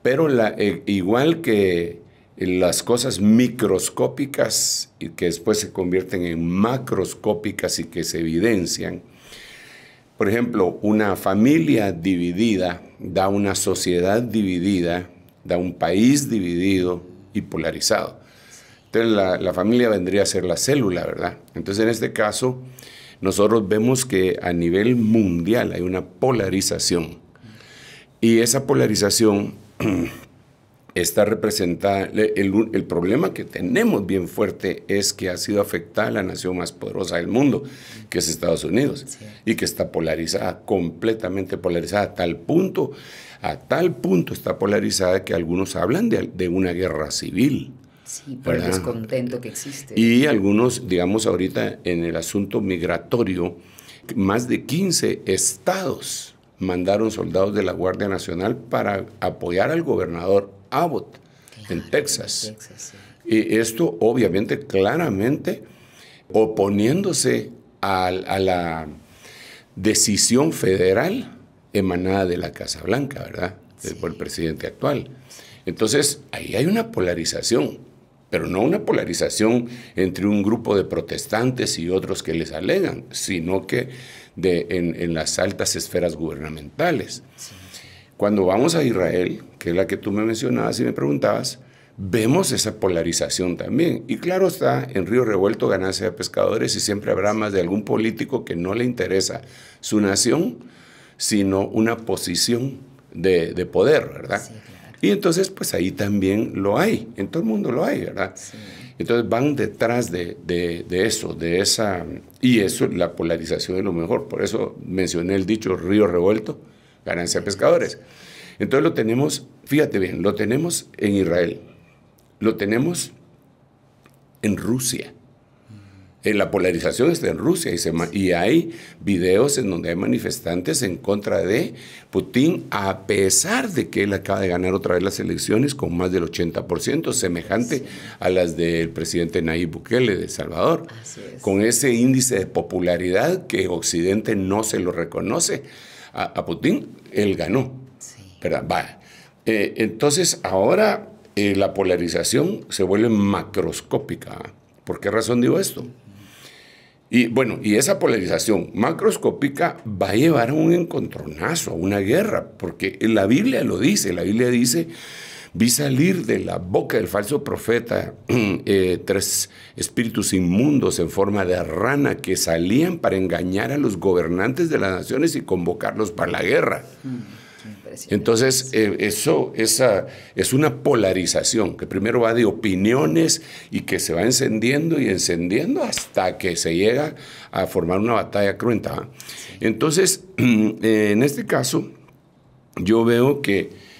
Pero eh, igual que las cosas microscópicas y que después se convierten en macroscópicas y que se evidencian, por ejemplo, una familia dividida da una sociedad dividida, da un país dividido y polarizado. Entonces la, familia vendría a ser la célula, ¿verdad? Entonces en este caso nosotros vemos que a nivel mundial hay una polarización. Y esa polarización [clears throat] está representada, el, problema que tenemos bien fuerte es que ha sido afectada la nación más poderosa del mundo, que es Estados Unidos, y que está polarizada, completamente polarizada, a tal punto, a tal punto está polarizada que algunos hablan de, una guerra civil. Sí, por el descontento que existe. Y algunos, digamos, ahorita en el asunto migratorio, más de 15 estados mandaron soldados de la Guardia Nacional para apoyar al gobernador Abbott, en Texas. Y esto obviamente claramente oponiéndose a, la decisión federal emanada de la Casa Blanca, ¿verdad? Por el presidente actual. Entonces, ahí hay una polarización, pero no una polarización entre un grupo de protestantes y otros que les alegan, sino que de, en, en las altas esferas gubernamentales. Cuando vamos a Israel, que es la que tú me mencionabas y me preguntabas, vemos esa polarización también. Y claro está, en Río Revuelto ganancia de pescadores y siempre habrá más de algún político que no le interesa su nación, sino una posición de, poder, ¿verdad? Y entonces, pues ahí también lo hay, en todo el mundo lo hay, ¿verdad? Entonces van detrás de, de, eso, de esa... Y eso, la polarización de lo mejor. Por eso mencioné el dicho río revuelto, ganancia de pescadores. Entonces lo tenemos, fíjate bien, lo tenemos en Israel, lo tenemos en Rusia. En eh, la polarización está en Rusia y, hay videos en donde hay manifestantes en contra de Putin, a pesar de que él acaba de ganar otra vez las elecciones con más del 80%, semejante a las del presidente Nayib Bukele de El Salvador, con ese índice de popularidad que Occidente no se lo reconoce a, Putin, él ganó. Va. Eh, entonces, ahora eh, la polarización se vuelve macroscópica. ¿Por qué razón digo esto? Y bueno, y esa polarización macroscópica va a llevar a un encontronazo, a una guerra, porque la Biblia lo dice, la Biblia dice Vi salir de la boca del falso profeta [clears throat] eh, tres espíritus inmundos en forma de rana que salían para engañar a los gobernantes de las naciones y convocarlos para la guerra. Mm, Entonces, eh, eso es una polarización que primero va de opiniones y que se va encendiendo y encendiendo hasta que se llega a formar una batalla cruenta. ¿ah? Entonces, [clears throat] eh, en este caso, yo veo que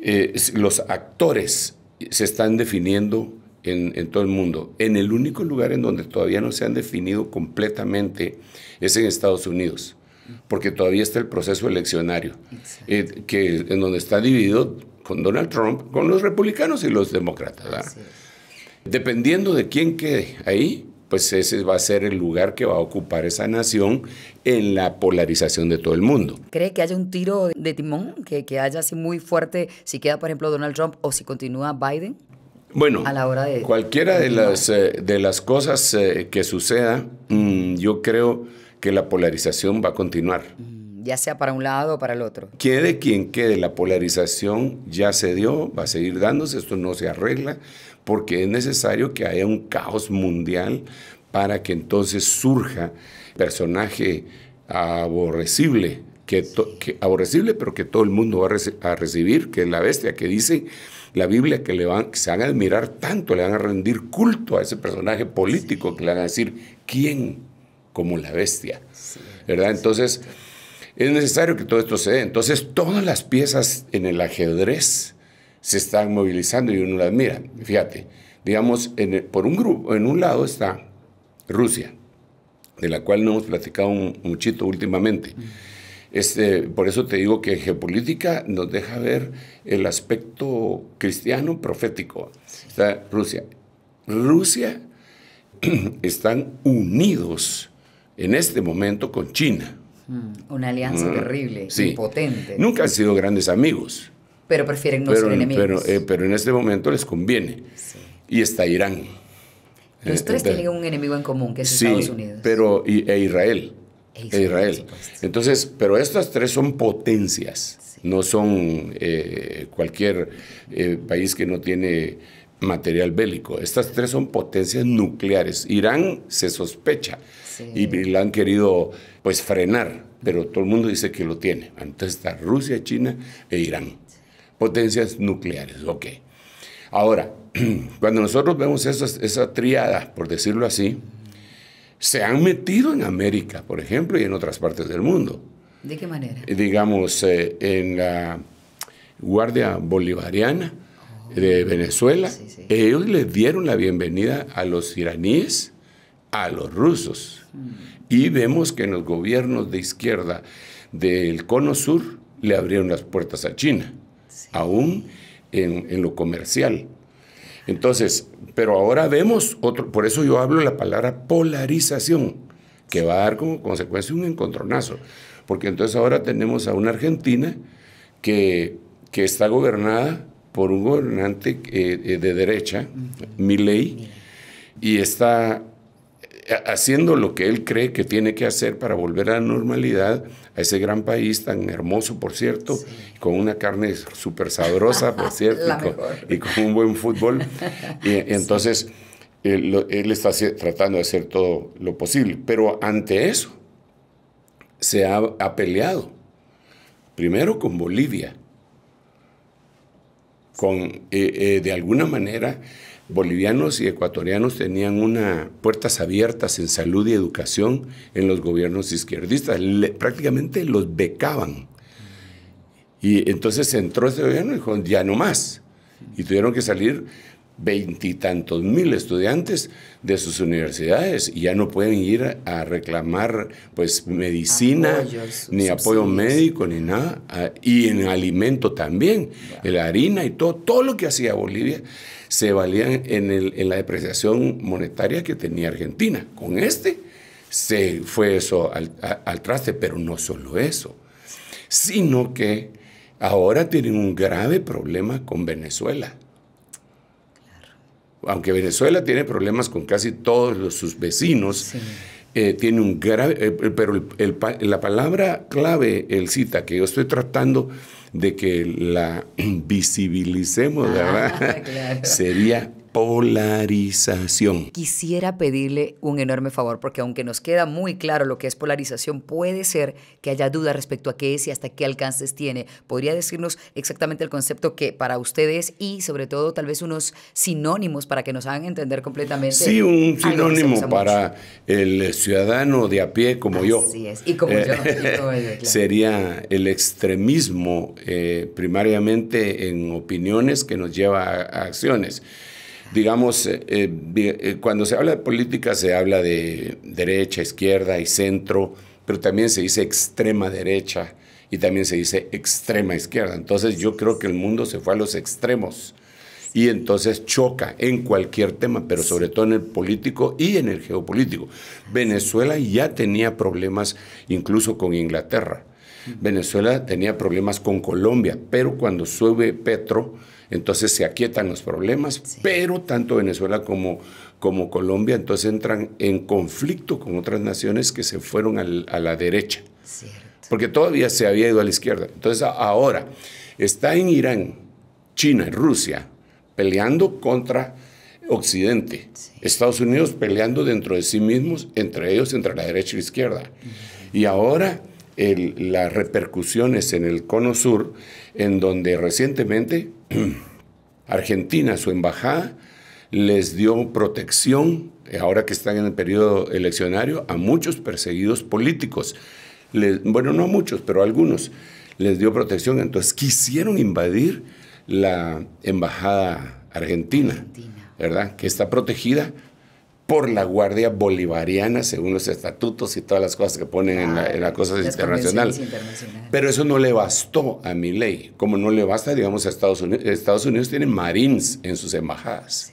eh, los actores se están definiendo en, todo el mundo. En el único lugar en donde todavía no se han definido completamente es en Estados Unidos, porque todavía está el proceso eleccionario, eh, que, en donde está dividido con Donald Trump, con los republicanos y los demócratas. Dependiendo de quién quede ahí, pues ese va a ser el lugar que va a ocupar esa nación en la polarización de todo el mundo. ¿Cree que haya un tiro de timón, que, que haya así muy fuerte, si queda, por ejemplo, Donald Trump o si continúa Biden? Bueno, a la hora de cualquiera de las, eh, de las cosas eh, que suceda, mm, yo creo que la polarización va a continuar. Mm, ya sea para un lado o para el otro. Quede quien quede, la polarización ya se dio, va a seguir dándose, esto no se arregla porque es necesario que haya un caos mundial para que entonces surja personaje aborrecible, que, aborrecible pero que todo el mundo va a, recibir, que es la bestia, que dice la Biblia que, le van, se van a admirar tanto, le van a rendir culto a ese personaje político, que le van a decir, ¿quién como la bestia? ¿Verdad? Entonces, es necesario que todo esto se dé. Entonces, todas las piezas en el ajedrez se están movilizando y uno las mira. Fíjate, digamos, por un grupo, en un lado está Rusia, de la cual no hemos platicado un, muchito últimamente. Este, por eso te digo que geopolítica nos deja ver el aspecto cristiano profético. Está Rusia. Rusia [clears throat] están unidos en este momento con China. Mm, una alianza mm. terrible, impotente. Nunca han sido grandes amigos pero prefieren no ser enemigos. Eh, pero, en este momento les conviene. Y está Irán. Los eh, tres tienen un enemigo en común, que es Estados Unidos. Pero, y, e Israel. E e Israel. Entonces, pero estas tres son potencias, no son eh, cualquier país que no tiene material bélico. Estas tres son potencias nucleares. Irán se sospecha y la han querido pues frenar, pero todo el mundo dice que lo tiene. Entonces está Rusia, China e Irán potencias nucleares. Ok. Ahora, [clears throat] cuando nosotros vemos esas, esa triada, por decirlo así, se han metido en América, por ejemplo, y en otras partes del mundo. ¿De qué manera? Eh, digamos, eh, en la Guardia Bolivariana oh. de Venezuela, ellos le dieron la bienvenida a los iraníes, a los rusos. Mm. Y vemos que en los gobiernos de izquierda del Cono Sur le abrieron las puertas a China aún en, lo comercial. Entonces, pero ahora vemos otro, por eso yo hablo la palabra polarización, que va a dar como consecuencia un encontronazo, porque entonces ahora tenemos a una Argentina que, que está gobernada por un gobernante eh, eh, de derecha, uh y está haciendo lo que él cree que tiene que hacer para volver a la normalidad a ese gran país tan hermoso, por cierto, con una carne súper sabrosa, por [laughs] cierto, y con, un buen fútbol. [laughs] Y, entonces, él, está tratando de hacer todo lo posible, pero ante eso se ha, peleado, primero con Bolivia, con, eh, eh, de alguna manera, bolivianos y ecuatorianos tenían una puertas abiertas en salud y educación en los gobiernos izquierdistas. prácticamente los becaban. Y entonces entró este gobierno y dijo, ya no más. Y tuvieron que salir veintitantos mil estudiantes de sus universidades y ya no pueden ir a reclamar pues medicina ni apoyo médico ni nada ah, y en alimento también en la harina y todo todo lo que hacía Bolivia se valían en, la depreciación monetaria que tenía Argentina. Con este se fue eso al, traste, pero no solo eso, sino que ahora tienen un grave problema con Venezuela. Aunque Venezuela tiene problemas con casi todos sus vecinos, eh, tiene un grave, eh, pero la palabra clave, el cita que yo estoy tratando de que la [clears throat] visibilicemos, ¿verdad? Ah, [laughs] Sería polarización. Quisiera pedirle un enorme favor, porque aunque nos queda muy claro lo que es polarización, puede ser que haya dudas respecto a qué es y hasta qué alcances tiene. ¿Podría decirnos exactamente el concepto que para ustedes y sobre todo tal vez unos sinónimos para que nos hagan entender completamente? Sí, un sinónimo para el ciudadano de a pie como Así yo. Es. y como yo. Eh, sería el extremismo eh, primariamente en opiniones que nos lleva a acciones digamos, eh, eh, eh, cuando se habla de política se habla de derecha, izquierda y centro, pero también se dice extrema derecha y también se dice extrema izquierda. Entonces yo creo que el mundo se fue a los extremos y entonces choca en cualquier tema, pero sobre todo en el político y en el geopolítico. Venezuela ya tenía problemas incluso con Inglaterra. Venezuela tenía problemas con Colombia, pero cuando sube Petro, entonces se aquietan los problemas, pero tanto Venezuela como, como Colombia entonces entran en conflicto con otras naciones que se fueron a la derecha. Porque todavía se había ido a la izquierda. Entonces ahora está en Irán, China, y Rusia, peleando contra Occidente. Estados Unidos peleando dentro de sí mismos, entre ellos, entre la derecha y la izquierda. Y ahora las repercusiones en el cono sur, en donde recientemente [clears throat] Argentina, su embajada, les dio protección, eh, ahora que están en el periodo eleccionario, a muchos perseguidos políticos. bueno, no a muchos, pero a algunos les dio protección. Entonces quisieron invadir la embajada argentina. ¿verdad? Que está protegida por la Guardia Bolivariana, según los estatutos y todas las cosas que ponen en, la, cosa internacional. Pero eso no le bastó a mi ley, como no le basta, digamos, a Estados Unidos. Estados Unidos tiene marines en sus embajadas.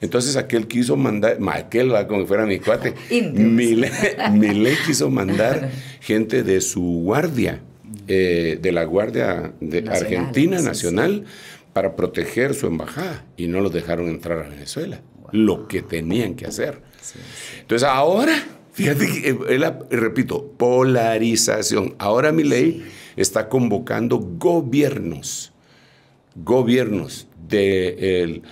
Entonces aquel quiso mandar, aquel, va como que fuera mi cuate, [laughs] mi ley quiso mandar gente de su guardia, eh, de la Guardia de Argentina Nacional, para proteger su embajada y no lo dejaron entrar a Venezuela lo que tenían que hacer. Entonces ahora, fíjate que, eh, repito, polarización. Ahora mi ley está convocando gobiernos, gobiernos del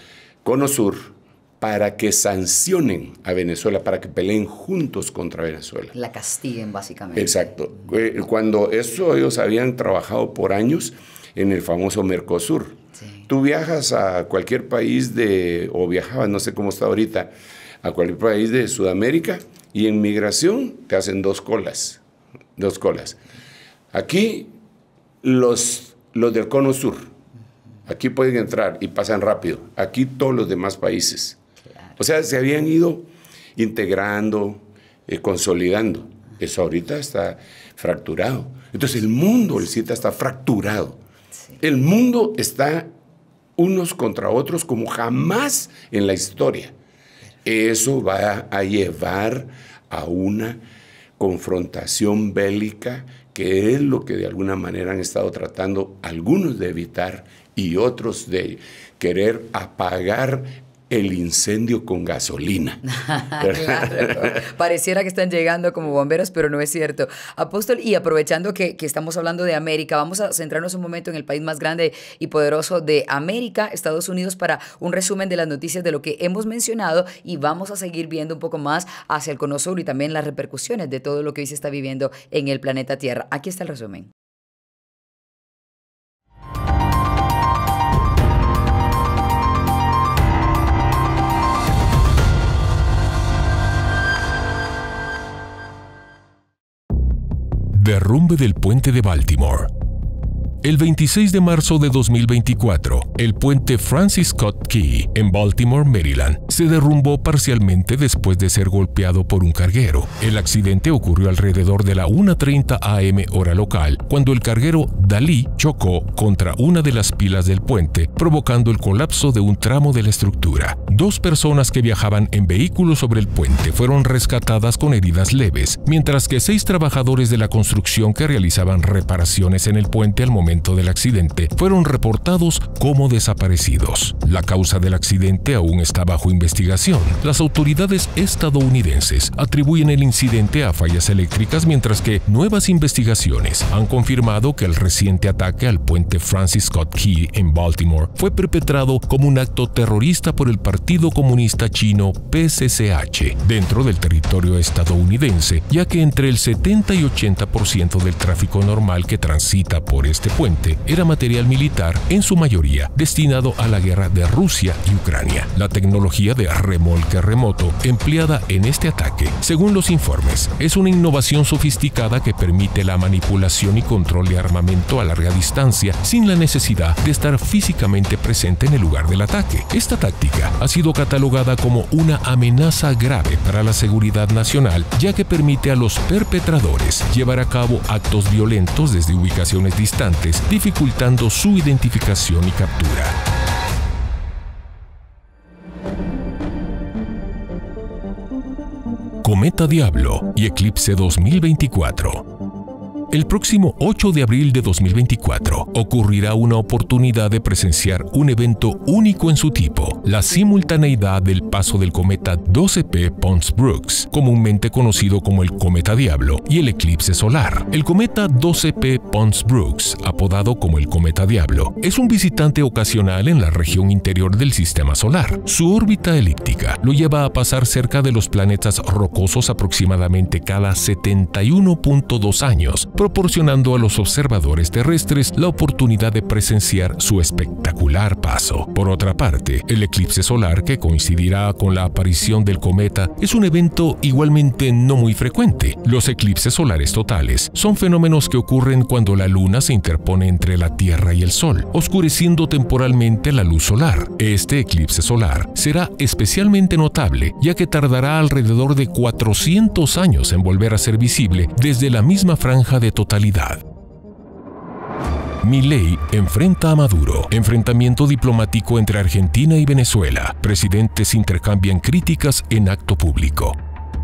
Cono Sur, para que sancionen a Venezuela, para que peleen juntos contra Venezuela. La castiguen, básicamente. Exacto. Eh, cuando eso ellos habían trabajado por años en el famoso Mercosur. Tú viajas a cualquier país de, o viajabas, no sé cómo está ahorita, a cualquier país de Sudamérica y en migración te hacen dos colas, dos colas. Aquí los, los del cono sur, aquí pueden entrar y pasan rápido, aquí todos los demás países. O sea, se habían ido integrando, eh, consolidando. Eso ahorita está fracturado. Entonces el mundo, el CITA, está fracturado. El mundo está unos contra otros como jamás en la historia. Eso va a llevar a una confrontación bélica que es lo que de alguna manera han estado tratando algunos de evitar y otros de querer apagar el incendio con gasolina. [laughs] Pareciera que están llegando como bomberos, pero no es cierto. Apóstol, y aprovechando que, que, estamos hablando de América, vamos a centrarnos un momento en el país más grande y poderoso de América, Estados Unidos, para un resumen de las noticias de lo que hemos mencionado y vamos a seguir viendo un poco más hacia el Cono y también las repercusiones de todo lo que hoy se está viviendo en el planeta Tierra. Aquí está el resumen. derrumbe del puente de Baltimore el 26 de marzo de 2024, el puente Francis Scott Key en Baltimore, Maryland, se derrumbó parcialmente después de ser golpeado por un carguero. El accidente ocurrió alrededor de la 1.30 am hora local, cuando el carguero Dalí chocó contra una de las pilas del puente, provocando el colapso de un tramo de la estructura. Dos personas que viajaban en vehículo sobre el puente fueron rescatadas con heridas leves, mientras que seis trabajadores de la construcción que realizaban reparaciones en el puente al momento del accidente fueron reportados como desaparecidos. La causa del accidente aún está bajo investigación. Las autoridades estadounidenses atribuyen el incidente a fallas eléctricas mientras que nuevas investigaciones han confirmado que el reciente ataque al puente Francis Scott Key en Baltimore fue perpetrado como un acto terrorista por el Partido Comunista Chino PSCH, dentro del territorio estadounidense, ya que entre el 70 y 80% del tráfico normal que transita por este puente era material militar, en su mayoría destinado a la guerra de Rusia y Ucrania. La tecnología de remolque remoto empleada en este ataque, según los informes, es una innovación sofisticada que permite la manipulación y control de armamento a larga distancia sin la necesidad de estar físicamente presente en el lugar del ataque. Esta táctica ha sido catalogada como una amenaza grave para la seguridad nacional, ya que permite a los perpetradores llevar a cabo actos violentos desde ubicaciones distantes dificultando su identificación y captura. Cometa Diablo y Eclipse 2024 el próximo 8 de abril de 2024 ocurrirá una oportunidad de presenciar un evento único en su tipo, la simultaneidad del paso del cometa 12P e Pons Brooks, comúnmente conocido como el cometa Diablo, y el eclipse solar. El cometa 12P e Pons Brooks, apodado como el cometa Diablo, es un visitante ocasional en la región interior del sistema solar. Su órbita elíptica lo lleva a pasar cerca de los planetas rocosos aproximadamente cada 71.2 años proporcionando a los observadores terrestres la oportunidad de presenciar su espectacular paso. Por otra parte, el eclipse solar, que coincidirá con la aparición del cometa, es un evento igualmente no muy frecuente. Los eclipses solares totales son fenómenos que ocurren cuando la luna se interpone entre la Tierra y el Sol, oscureciendo temporalmente la luz solar. Este eclipse solar será especialmente notable, ya que tardará alrededor de 400 años en volver a ser visible desde la misma franja de de totalidad. enfrenta a Maduro. Enfrentamiento diplomático entre Argentina y Venezuela. Presidentes intercambian críticas en acto público.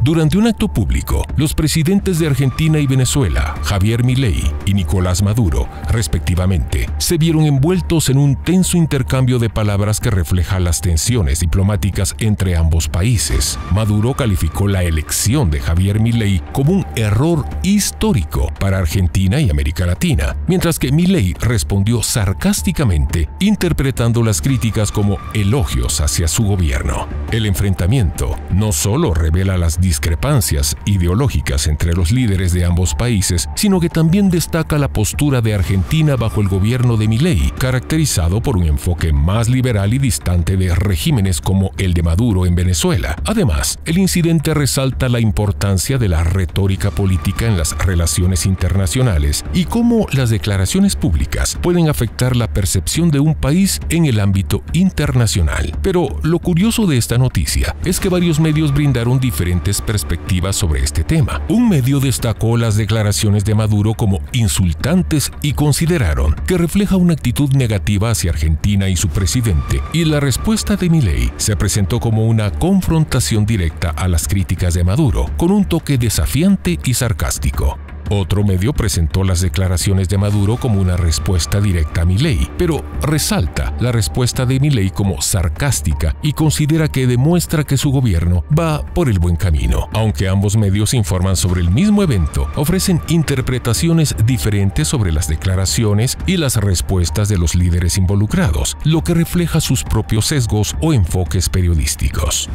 Durante un acto público, los presidentes de Argentina y Venezuela, Javier Milei y Nicolás Maduro, respectivamente, se vieron envueltos en un tenso intercambio de palabras que refleja las tensiones diplomáticas entre ambos países. Maduro calificó la elección de Javier Milei como un error histórico para Argentina y América Latina, mientras que Milei respondió sarcásticamente, interpretando las críticas como elogios hacia su gobierno. El enfrentamiento no solo revela las discrepancias ideológicas entre los líderes de ambos países, sino que también destaca la postura de Argentina bajo el gobierno de Milei, caracterizado por un enfoque más liberal y distante de regímenes como el de Maduro en Venezuela. Además, el incidente resalta la importancia de la retórica política en las relaciones internacionales y cómo las declaraciones públicas pueden afectar la percepción de un país en el ámbito internacional. Pero lo curioso de esta noticia es que varios medios brindaron diferentes perspectivas sobre este tema. Un medio destacó las declaraciones de Maduro como insultantes y consideraron que refleja una actitud negativa hacia Argentina y su presidente, y la respuesta de Milei se presentó como una confrontación directa a las críticas de Maduro, con un toque desafiante y sarcástico. Otro medio presentó las declaraciones de Maduro como una respuesta directa a Milei, pero resalta la respuesta de Milei como sarcástica y considera que demuestra que su gobierno va por el buen camino. Aunque ambos medios informan sobre el mismo evento, ofrecen interpretaciones diferentes sobre las declaraciones y las respuestas de los líderes involucrados, lo que refleja sus propios sesgos o enfoques periodísticos.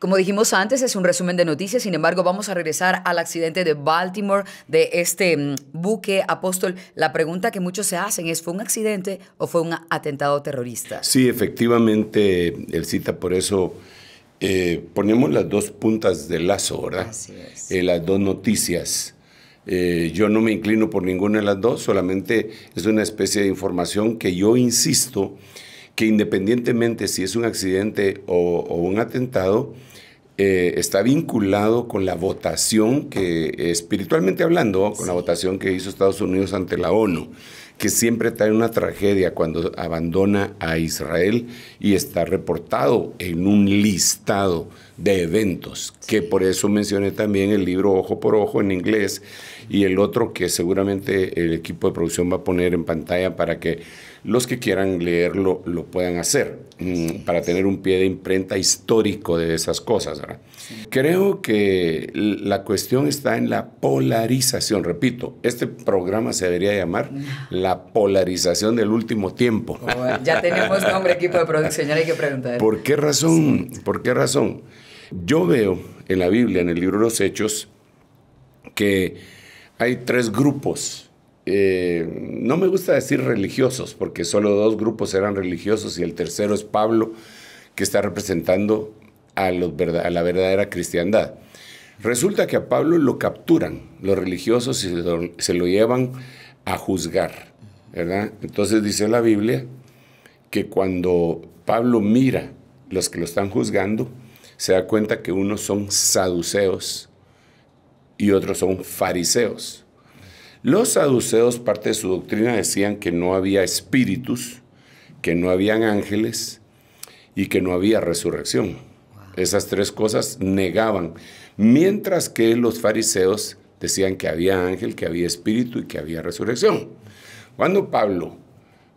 Como dijimos antes, es un resumen de noticias. Sin embargo, vamos a regresar al accidente de Baltimore de este mm, buque apóstol. La pregunta que muchos se hacen es, ¿fue un accidente o fue un atentado terrorista? Sí, efectivamente, el cita por eso... Eh, ponemos las dos puntas del lazo, ¿verdad? Así es. Eh, las dos noticias. Eh, yo no me inclino por ninguna de las dos, solamente es una especie de información que yo insisto que independientemente si es un accidente o un atentado, eh, está vinculado con la votación que, espiritualmente hablando, con la votación que hizo Estados Unidos ante la ONU, que siempre trae una tragedia cuando abandona a Israel y está reportado en un listado de eventos, que por eso mencioné también el libro Ojo por Ojo en inglés, y el otro que seguramente el equipo de producción va a poner en pantalla para que los que quieran leerlo lo puedan hacer, mm, para tener un pie de imprenta histórico de esas cosas. Creo que la cuestión está en la polarización, repito, este programa se debería llamar mm. La polarización del último tiempo. Oh, ya tenemos nombre, equipo de producción, ya hay que preguntar. ¿Por qué razón? ¿Por qué razón? Yo veo en la Biblia, en el libro de los Hechos, que hay tres grupos. Eh, no me gusta decir religiosos, porque solo dos grupos eran religiosos y el tercero es Pablo, que está representando a, la verdadera cristiandad. Resulta que a Pablo lo capturan los religiosos y se lo, llevan a juzgar, ¿verdad? Entonces dice la Biblia que cuando Pablo mira los que lo están juzgando, se da cuenta que unos son saduceos y otros son fariseos. Los saduceos, parte de su doctrina, decían que no había espíritus, que no habían ángeles y que no había resurrección. Esas tres cosas negaban. Mientras que los fariseos decían que había ángel, que había espíritu y que había resurrección. Cuando Pablo,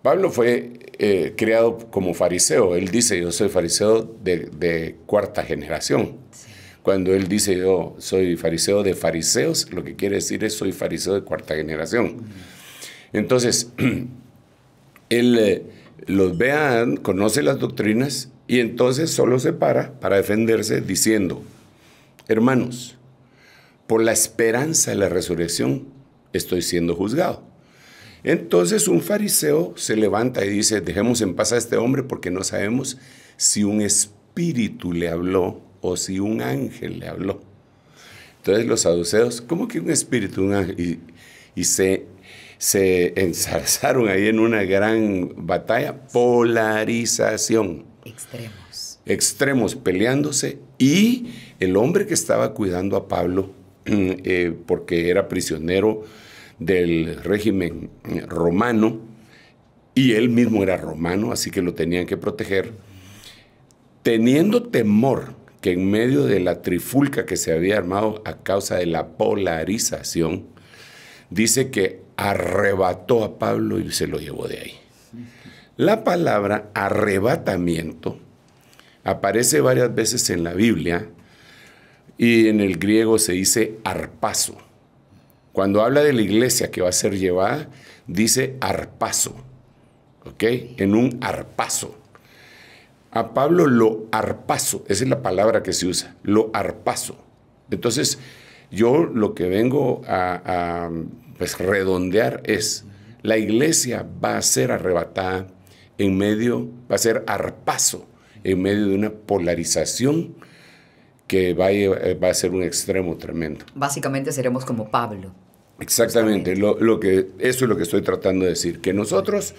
Pablo fue eh, creado como fariseo, él dice, yo soy fariseo de cuarta generación cuando él dice yo oh, soy fariseo de fariseos, lo que quiere decir es soy fariseo de cuarta generación. Entonces, [clears throat] él eh, los ve, conoce las doctrinas y entonces solo se para para defenderse diciendo, hermanos, por la esperanza de la resurrección estoy siendo juzgado. Entonces un fariseo se levanta y dice, dejemos en paz a este hombre porque no sabemos si un espíritu le habló o si un ángel le habló. Entonces los saduceos, ¿cómo que un espíritu? Un Y, se, se ahí en una gran batalla, polarización. Extremos. Extremos peleándose y el hombre que estaba cuidando a Pablo, [clears throat] eh, porque era prisionero del régimen eh, romano, y él mismo era romano, así que lo tenían que proteger, teniendo temor que en medio de la trifulca que se había armado a causa de la polarización, dice que arrebató a Pablo y se lo llevó de ahí. La palabra arrebatamiento aparece varias veces en la Biblia y en el griego se dice arpazo. Cuando habla de la iglesia que va a ser llevada, dice arpazo, ¿ok? En un arpazo. A Pablo lo arpaso, esa es la palabra que se usa, lo arpazo. Entonces, yo lo que vengo a, pues, redondear es, la iglesia va a ser arrebatada en medio, va a ser arpazo en medio de una polarización que va a, eh, ser un extremo tremendo. Básicamente seremos como Pablo. Exactamente, lo, que, eso es lo que estoy tratando de decir, que nosotros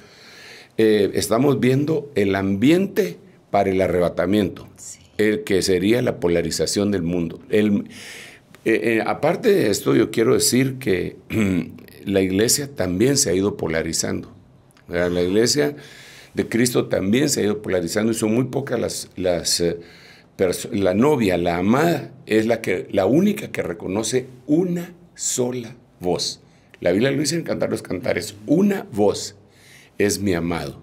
eh, estamos viendo el ambiente para el arrebatamiento, el que sería la polarización del mundo. Eh, eh, aparte de esto, yo quiero decir que [clears throat] la iglesia también se ha ido polarizando. La iglesia de Cristo también se ha ido polarizando y son muy pocas las, las eh, la novia, la amada, es la, que, la única que reconoce una sola voz. La Biblia lo dice en Cantar los Cantares, una voz es mi amado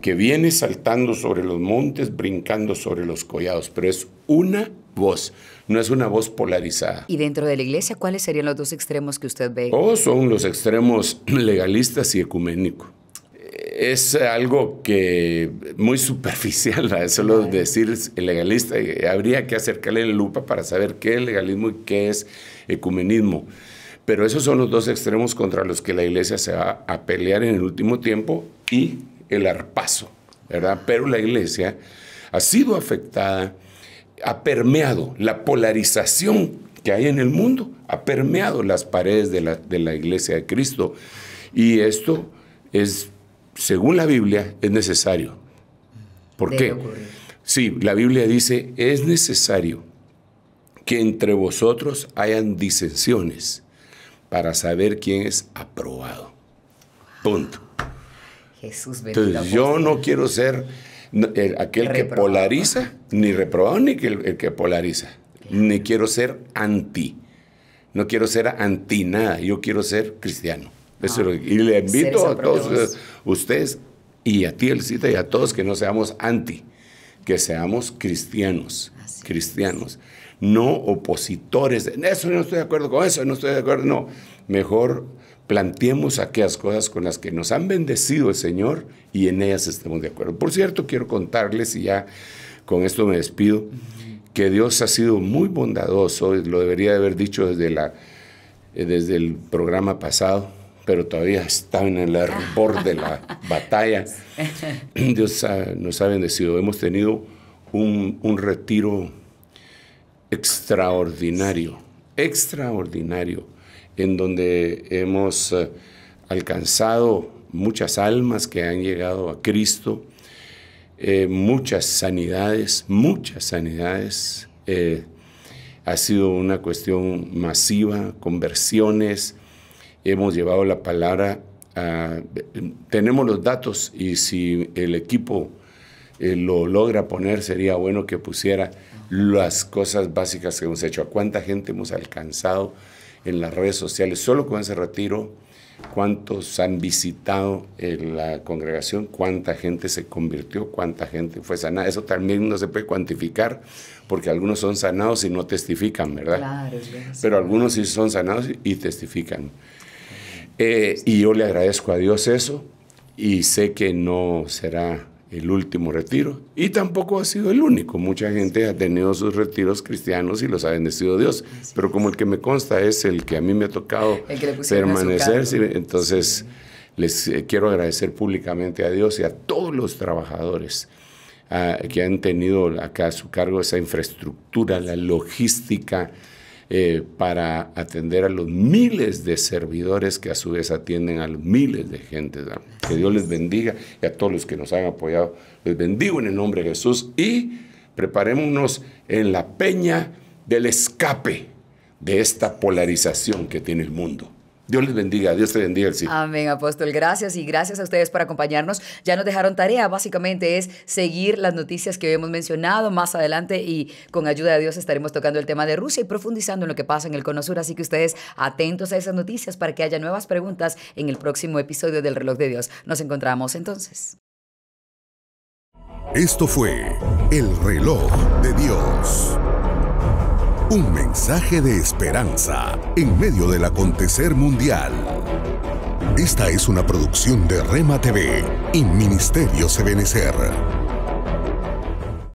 que viene saltando sobre los montes, brincando sobre los collados, pero es una voz, no es una voz polarizada. ¿Y dentro de la iglesia cuáles serían los dos extremos que usted ve? O oh, son los extremos [clears throat] legalistas y ecuménico. Es algo que muy [laughs] superficial, solo decir legalista, habría que acercarle la lupa para saber qué es legalismo y qué es ecumenismo. Pero esos son los dos extremos contra los que la iglesia se va a pelear en el último tiempo y el arpazo, ¿verdad? Pero la iglesia ha sido afectada, ha permeado la polarización que hay en el mundo, ha permeado las paredes de la, iglesia de Cristo. Y esto es, según la Biblia, es necesario. ¿Por qué? Sí, la Biblia dice, es necesario que entre vosotros hayan disensiones para saber quién es aprobado. Punto. Entonces, yo no quiero ser aquel que polariza, ni reprobado, ni que el, que polariza. Ni quiero ser anti. No quiero ser anti nada. Yo quiero ser cristiano. Ah, y le invito a todos ustedes y a ti, Elcita, y a todos que no seamos anti, que seamos cristianos. cristianos. No opositores. Eso no estoy de acuerdo con eso, no estoy de acuerdo. No. Mejor planteemos aquellas cosas con las que nos han bendecido el Señor y en ellas estemos de acuerdo. Por cierto, quiero contarles, y ya con esto me despido, que Dios ha sido muy bondadoso, lo debería haber dicho desde, la, eh, desde el programa pasado, pero todavía está en el hervor de la [laughs] batalla. Dios nos ha bendecido. Hemos tenido un, un retiro extraordinario, extraordinario en donde hemos eh, alcanzado muchas almas que han llegado a Cristo, eh, muchas sanidades, muchas sanidades. Eh, ha sido una cuestión masiva, conversiones. Hemos llevado la palabra. tenemos los datos y si el equipo lo logra poner, sería bueno que pusiera las cosas básicas que hemos hecho. ¿A cuánta gente hemos alcanzado? en las redes sociales, solo con ese retiro, cuántos han visitado eh, la congregación, cuánta gente se convirtió, cuánta gente fue sanada. Eso también no se puede cuantificar porque algunos son sanados y no testifican, ¿verdad? Claro, Pero algunos sí son sanados y testifican. Eh, y yo le agradezco a Dios eso y sé que no será el último retiro. Y tampoco ha sido el único. Mucha gente ha tenido sus retiros cristianos y los ha bendecido Dios. Pero como el que me consta es el que a mí me ha tocado permanecer, entonces les eh, quiero agradecer públicamente a Dios y a todos los trabajadores ah, que han tenido acá a su cargo esa infraestructura, la logística eh, para atender a los miles de servidores que a su vez atienden a los miles de gente. Que Dios les bendiga y a todos los que nos han apoyado. Les bendigo en el nombre de Jesús y preparémonos en la peña del escape de esta polarización que tiene el mundo. Dios les bendiga, Dios te bendiga. Amén, apóstol. Gracias y gracias a ustedes por acompañarnos. Ya nos dejaron tarea, básicamente es seguir las noticias que hoy hemos mencionado más adelante y con ayuda de Dios estaremos tocando el tema de Rusia y profundizando en lo que pasa en el Cono Sur. Así que ustedes atentos a esas noticias para que haya nuevas preguntas en el próximo episodio del Reloj de Dios. Nos encontramos entonces. Esto fue El Reloj de Dios. Un mensaje de esperanza en medio del acontecer mundial. Esta es una producción de Rema TV y Ministerio Sebenecer.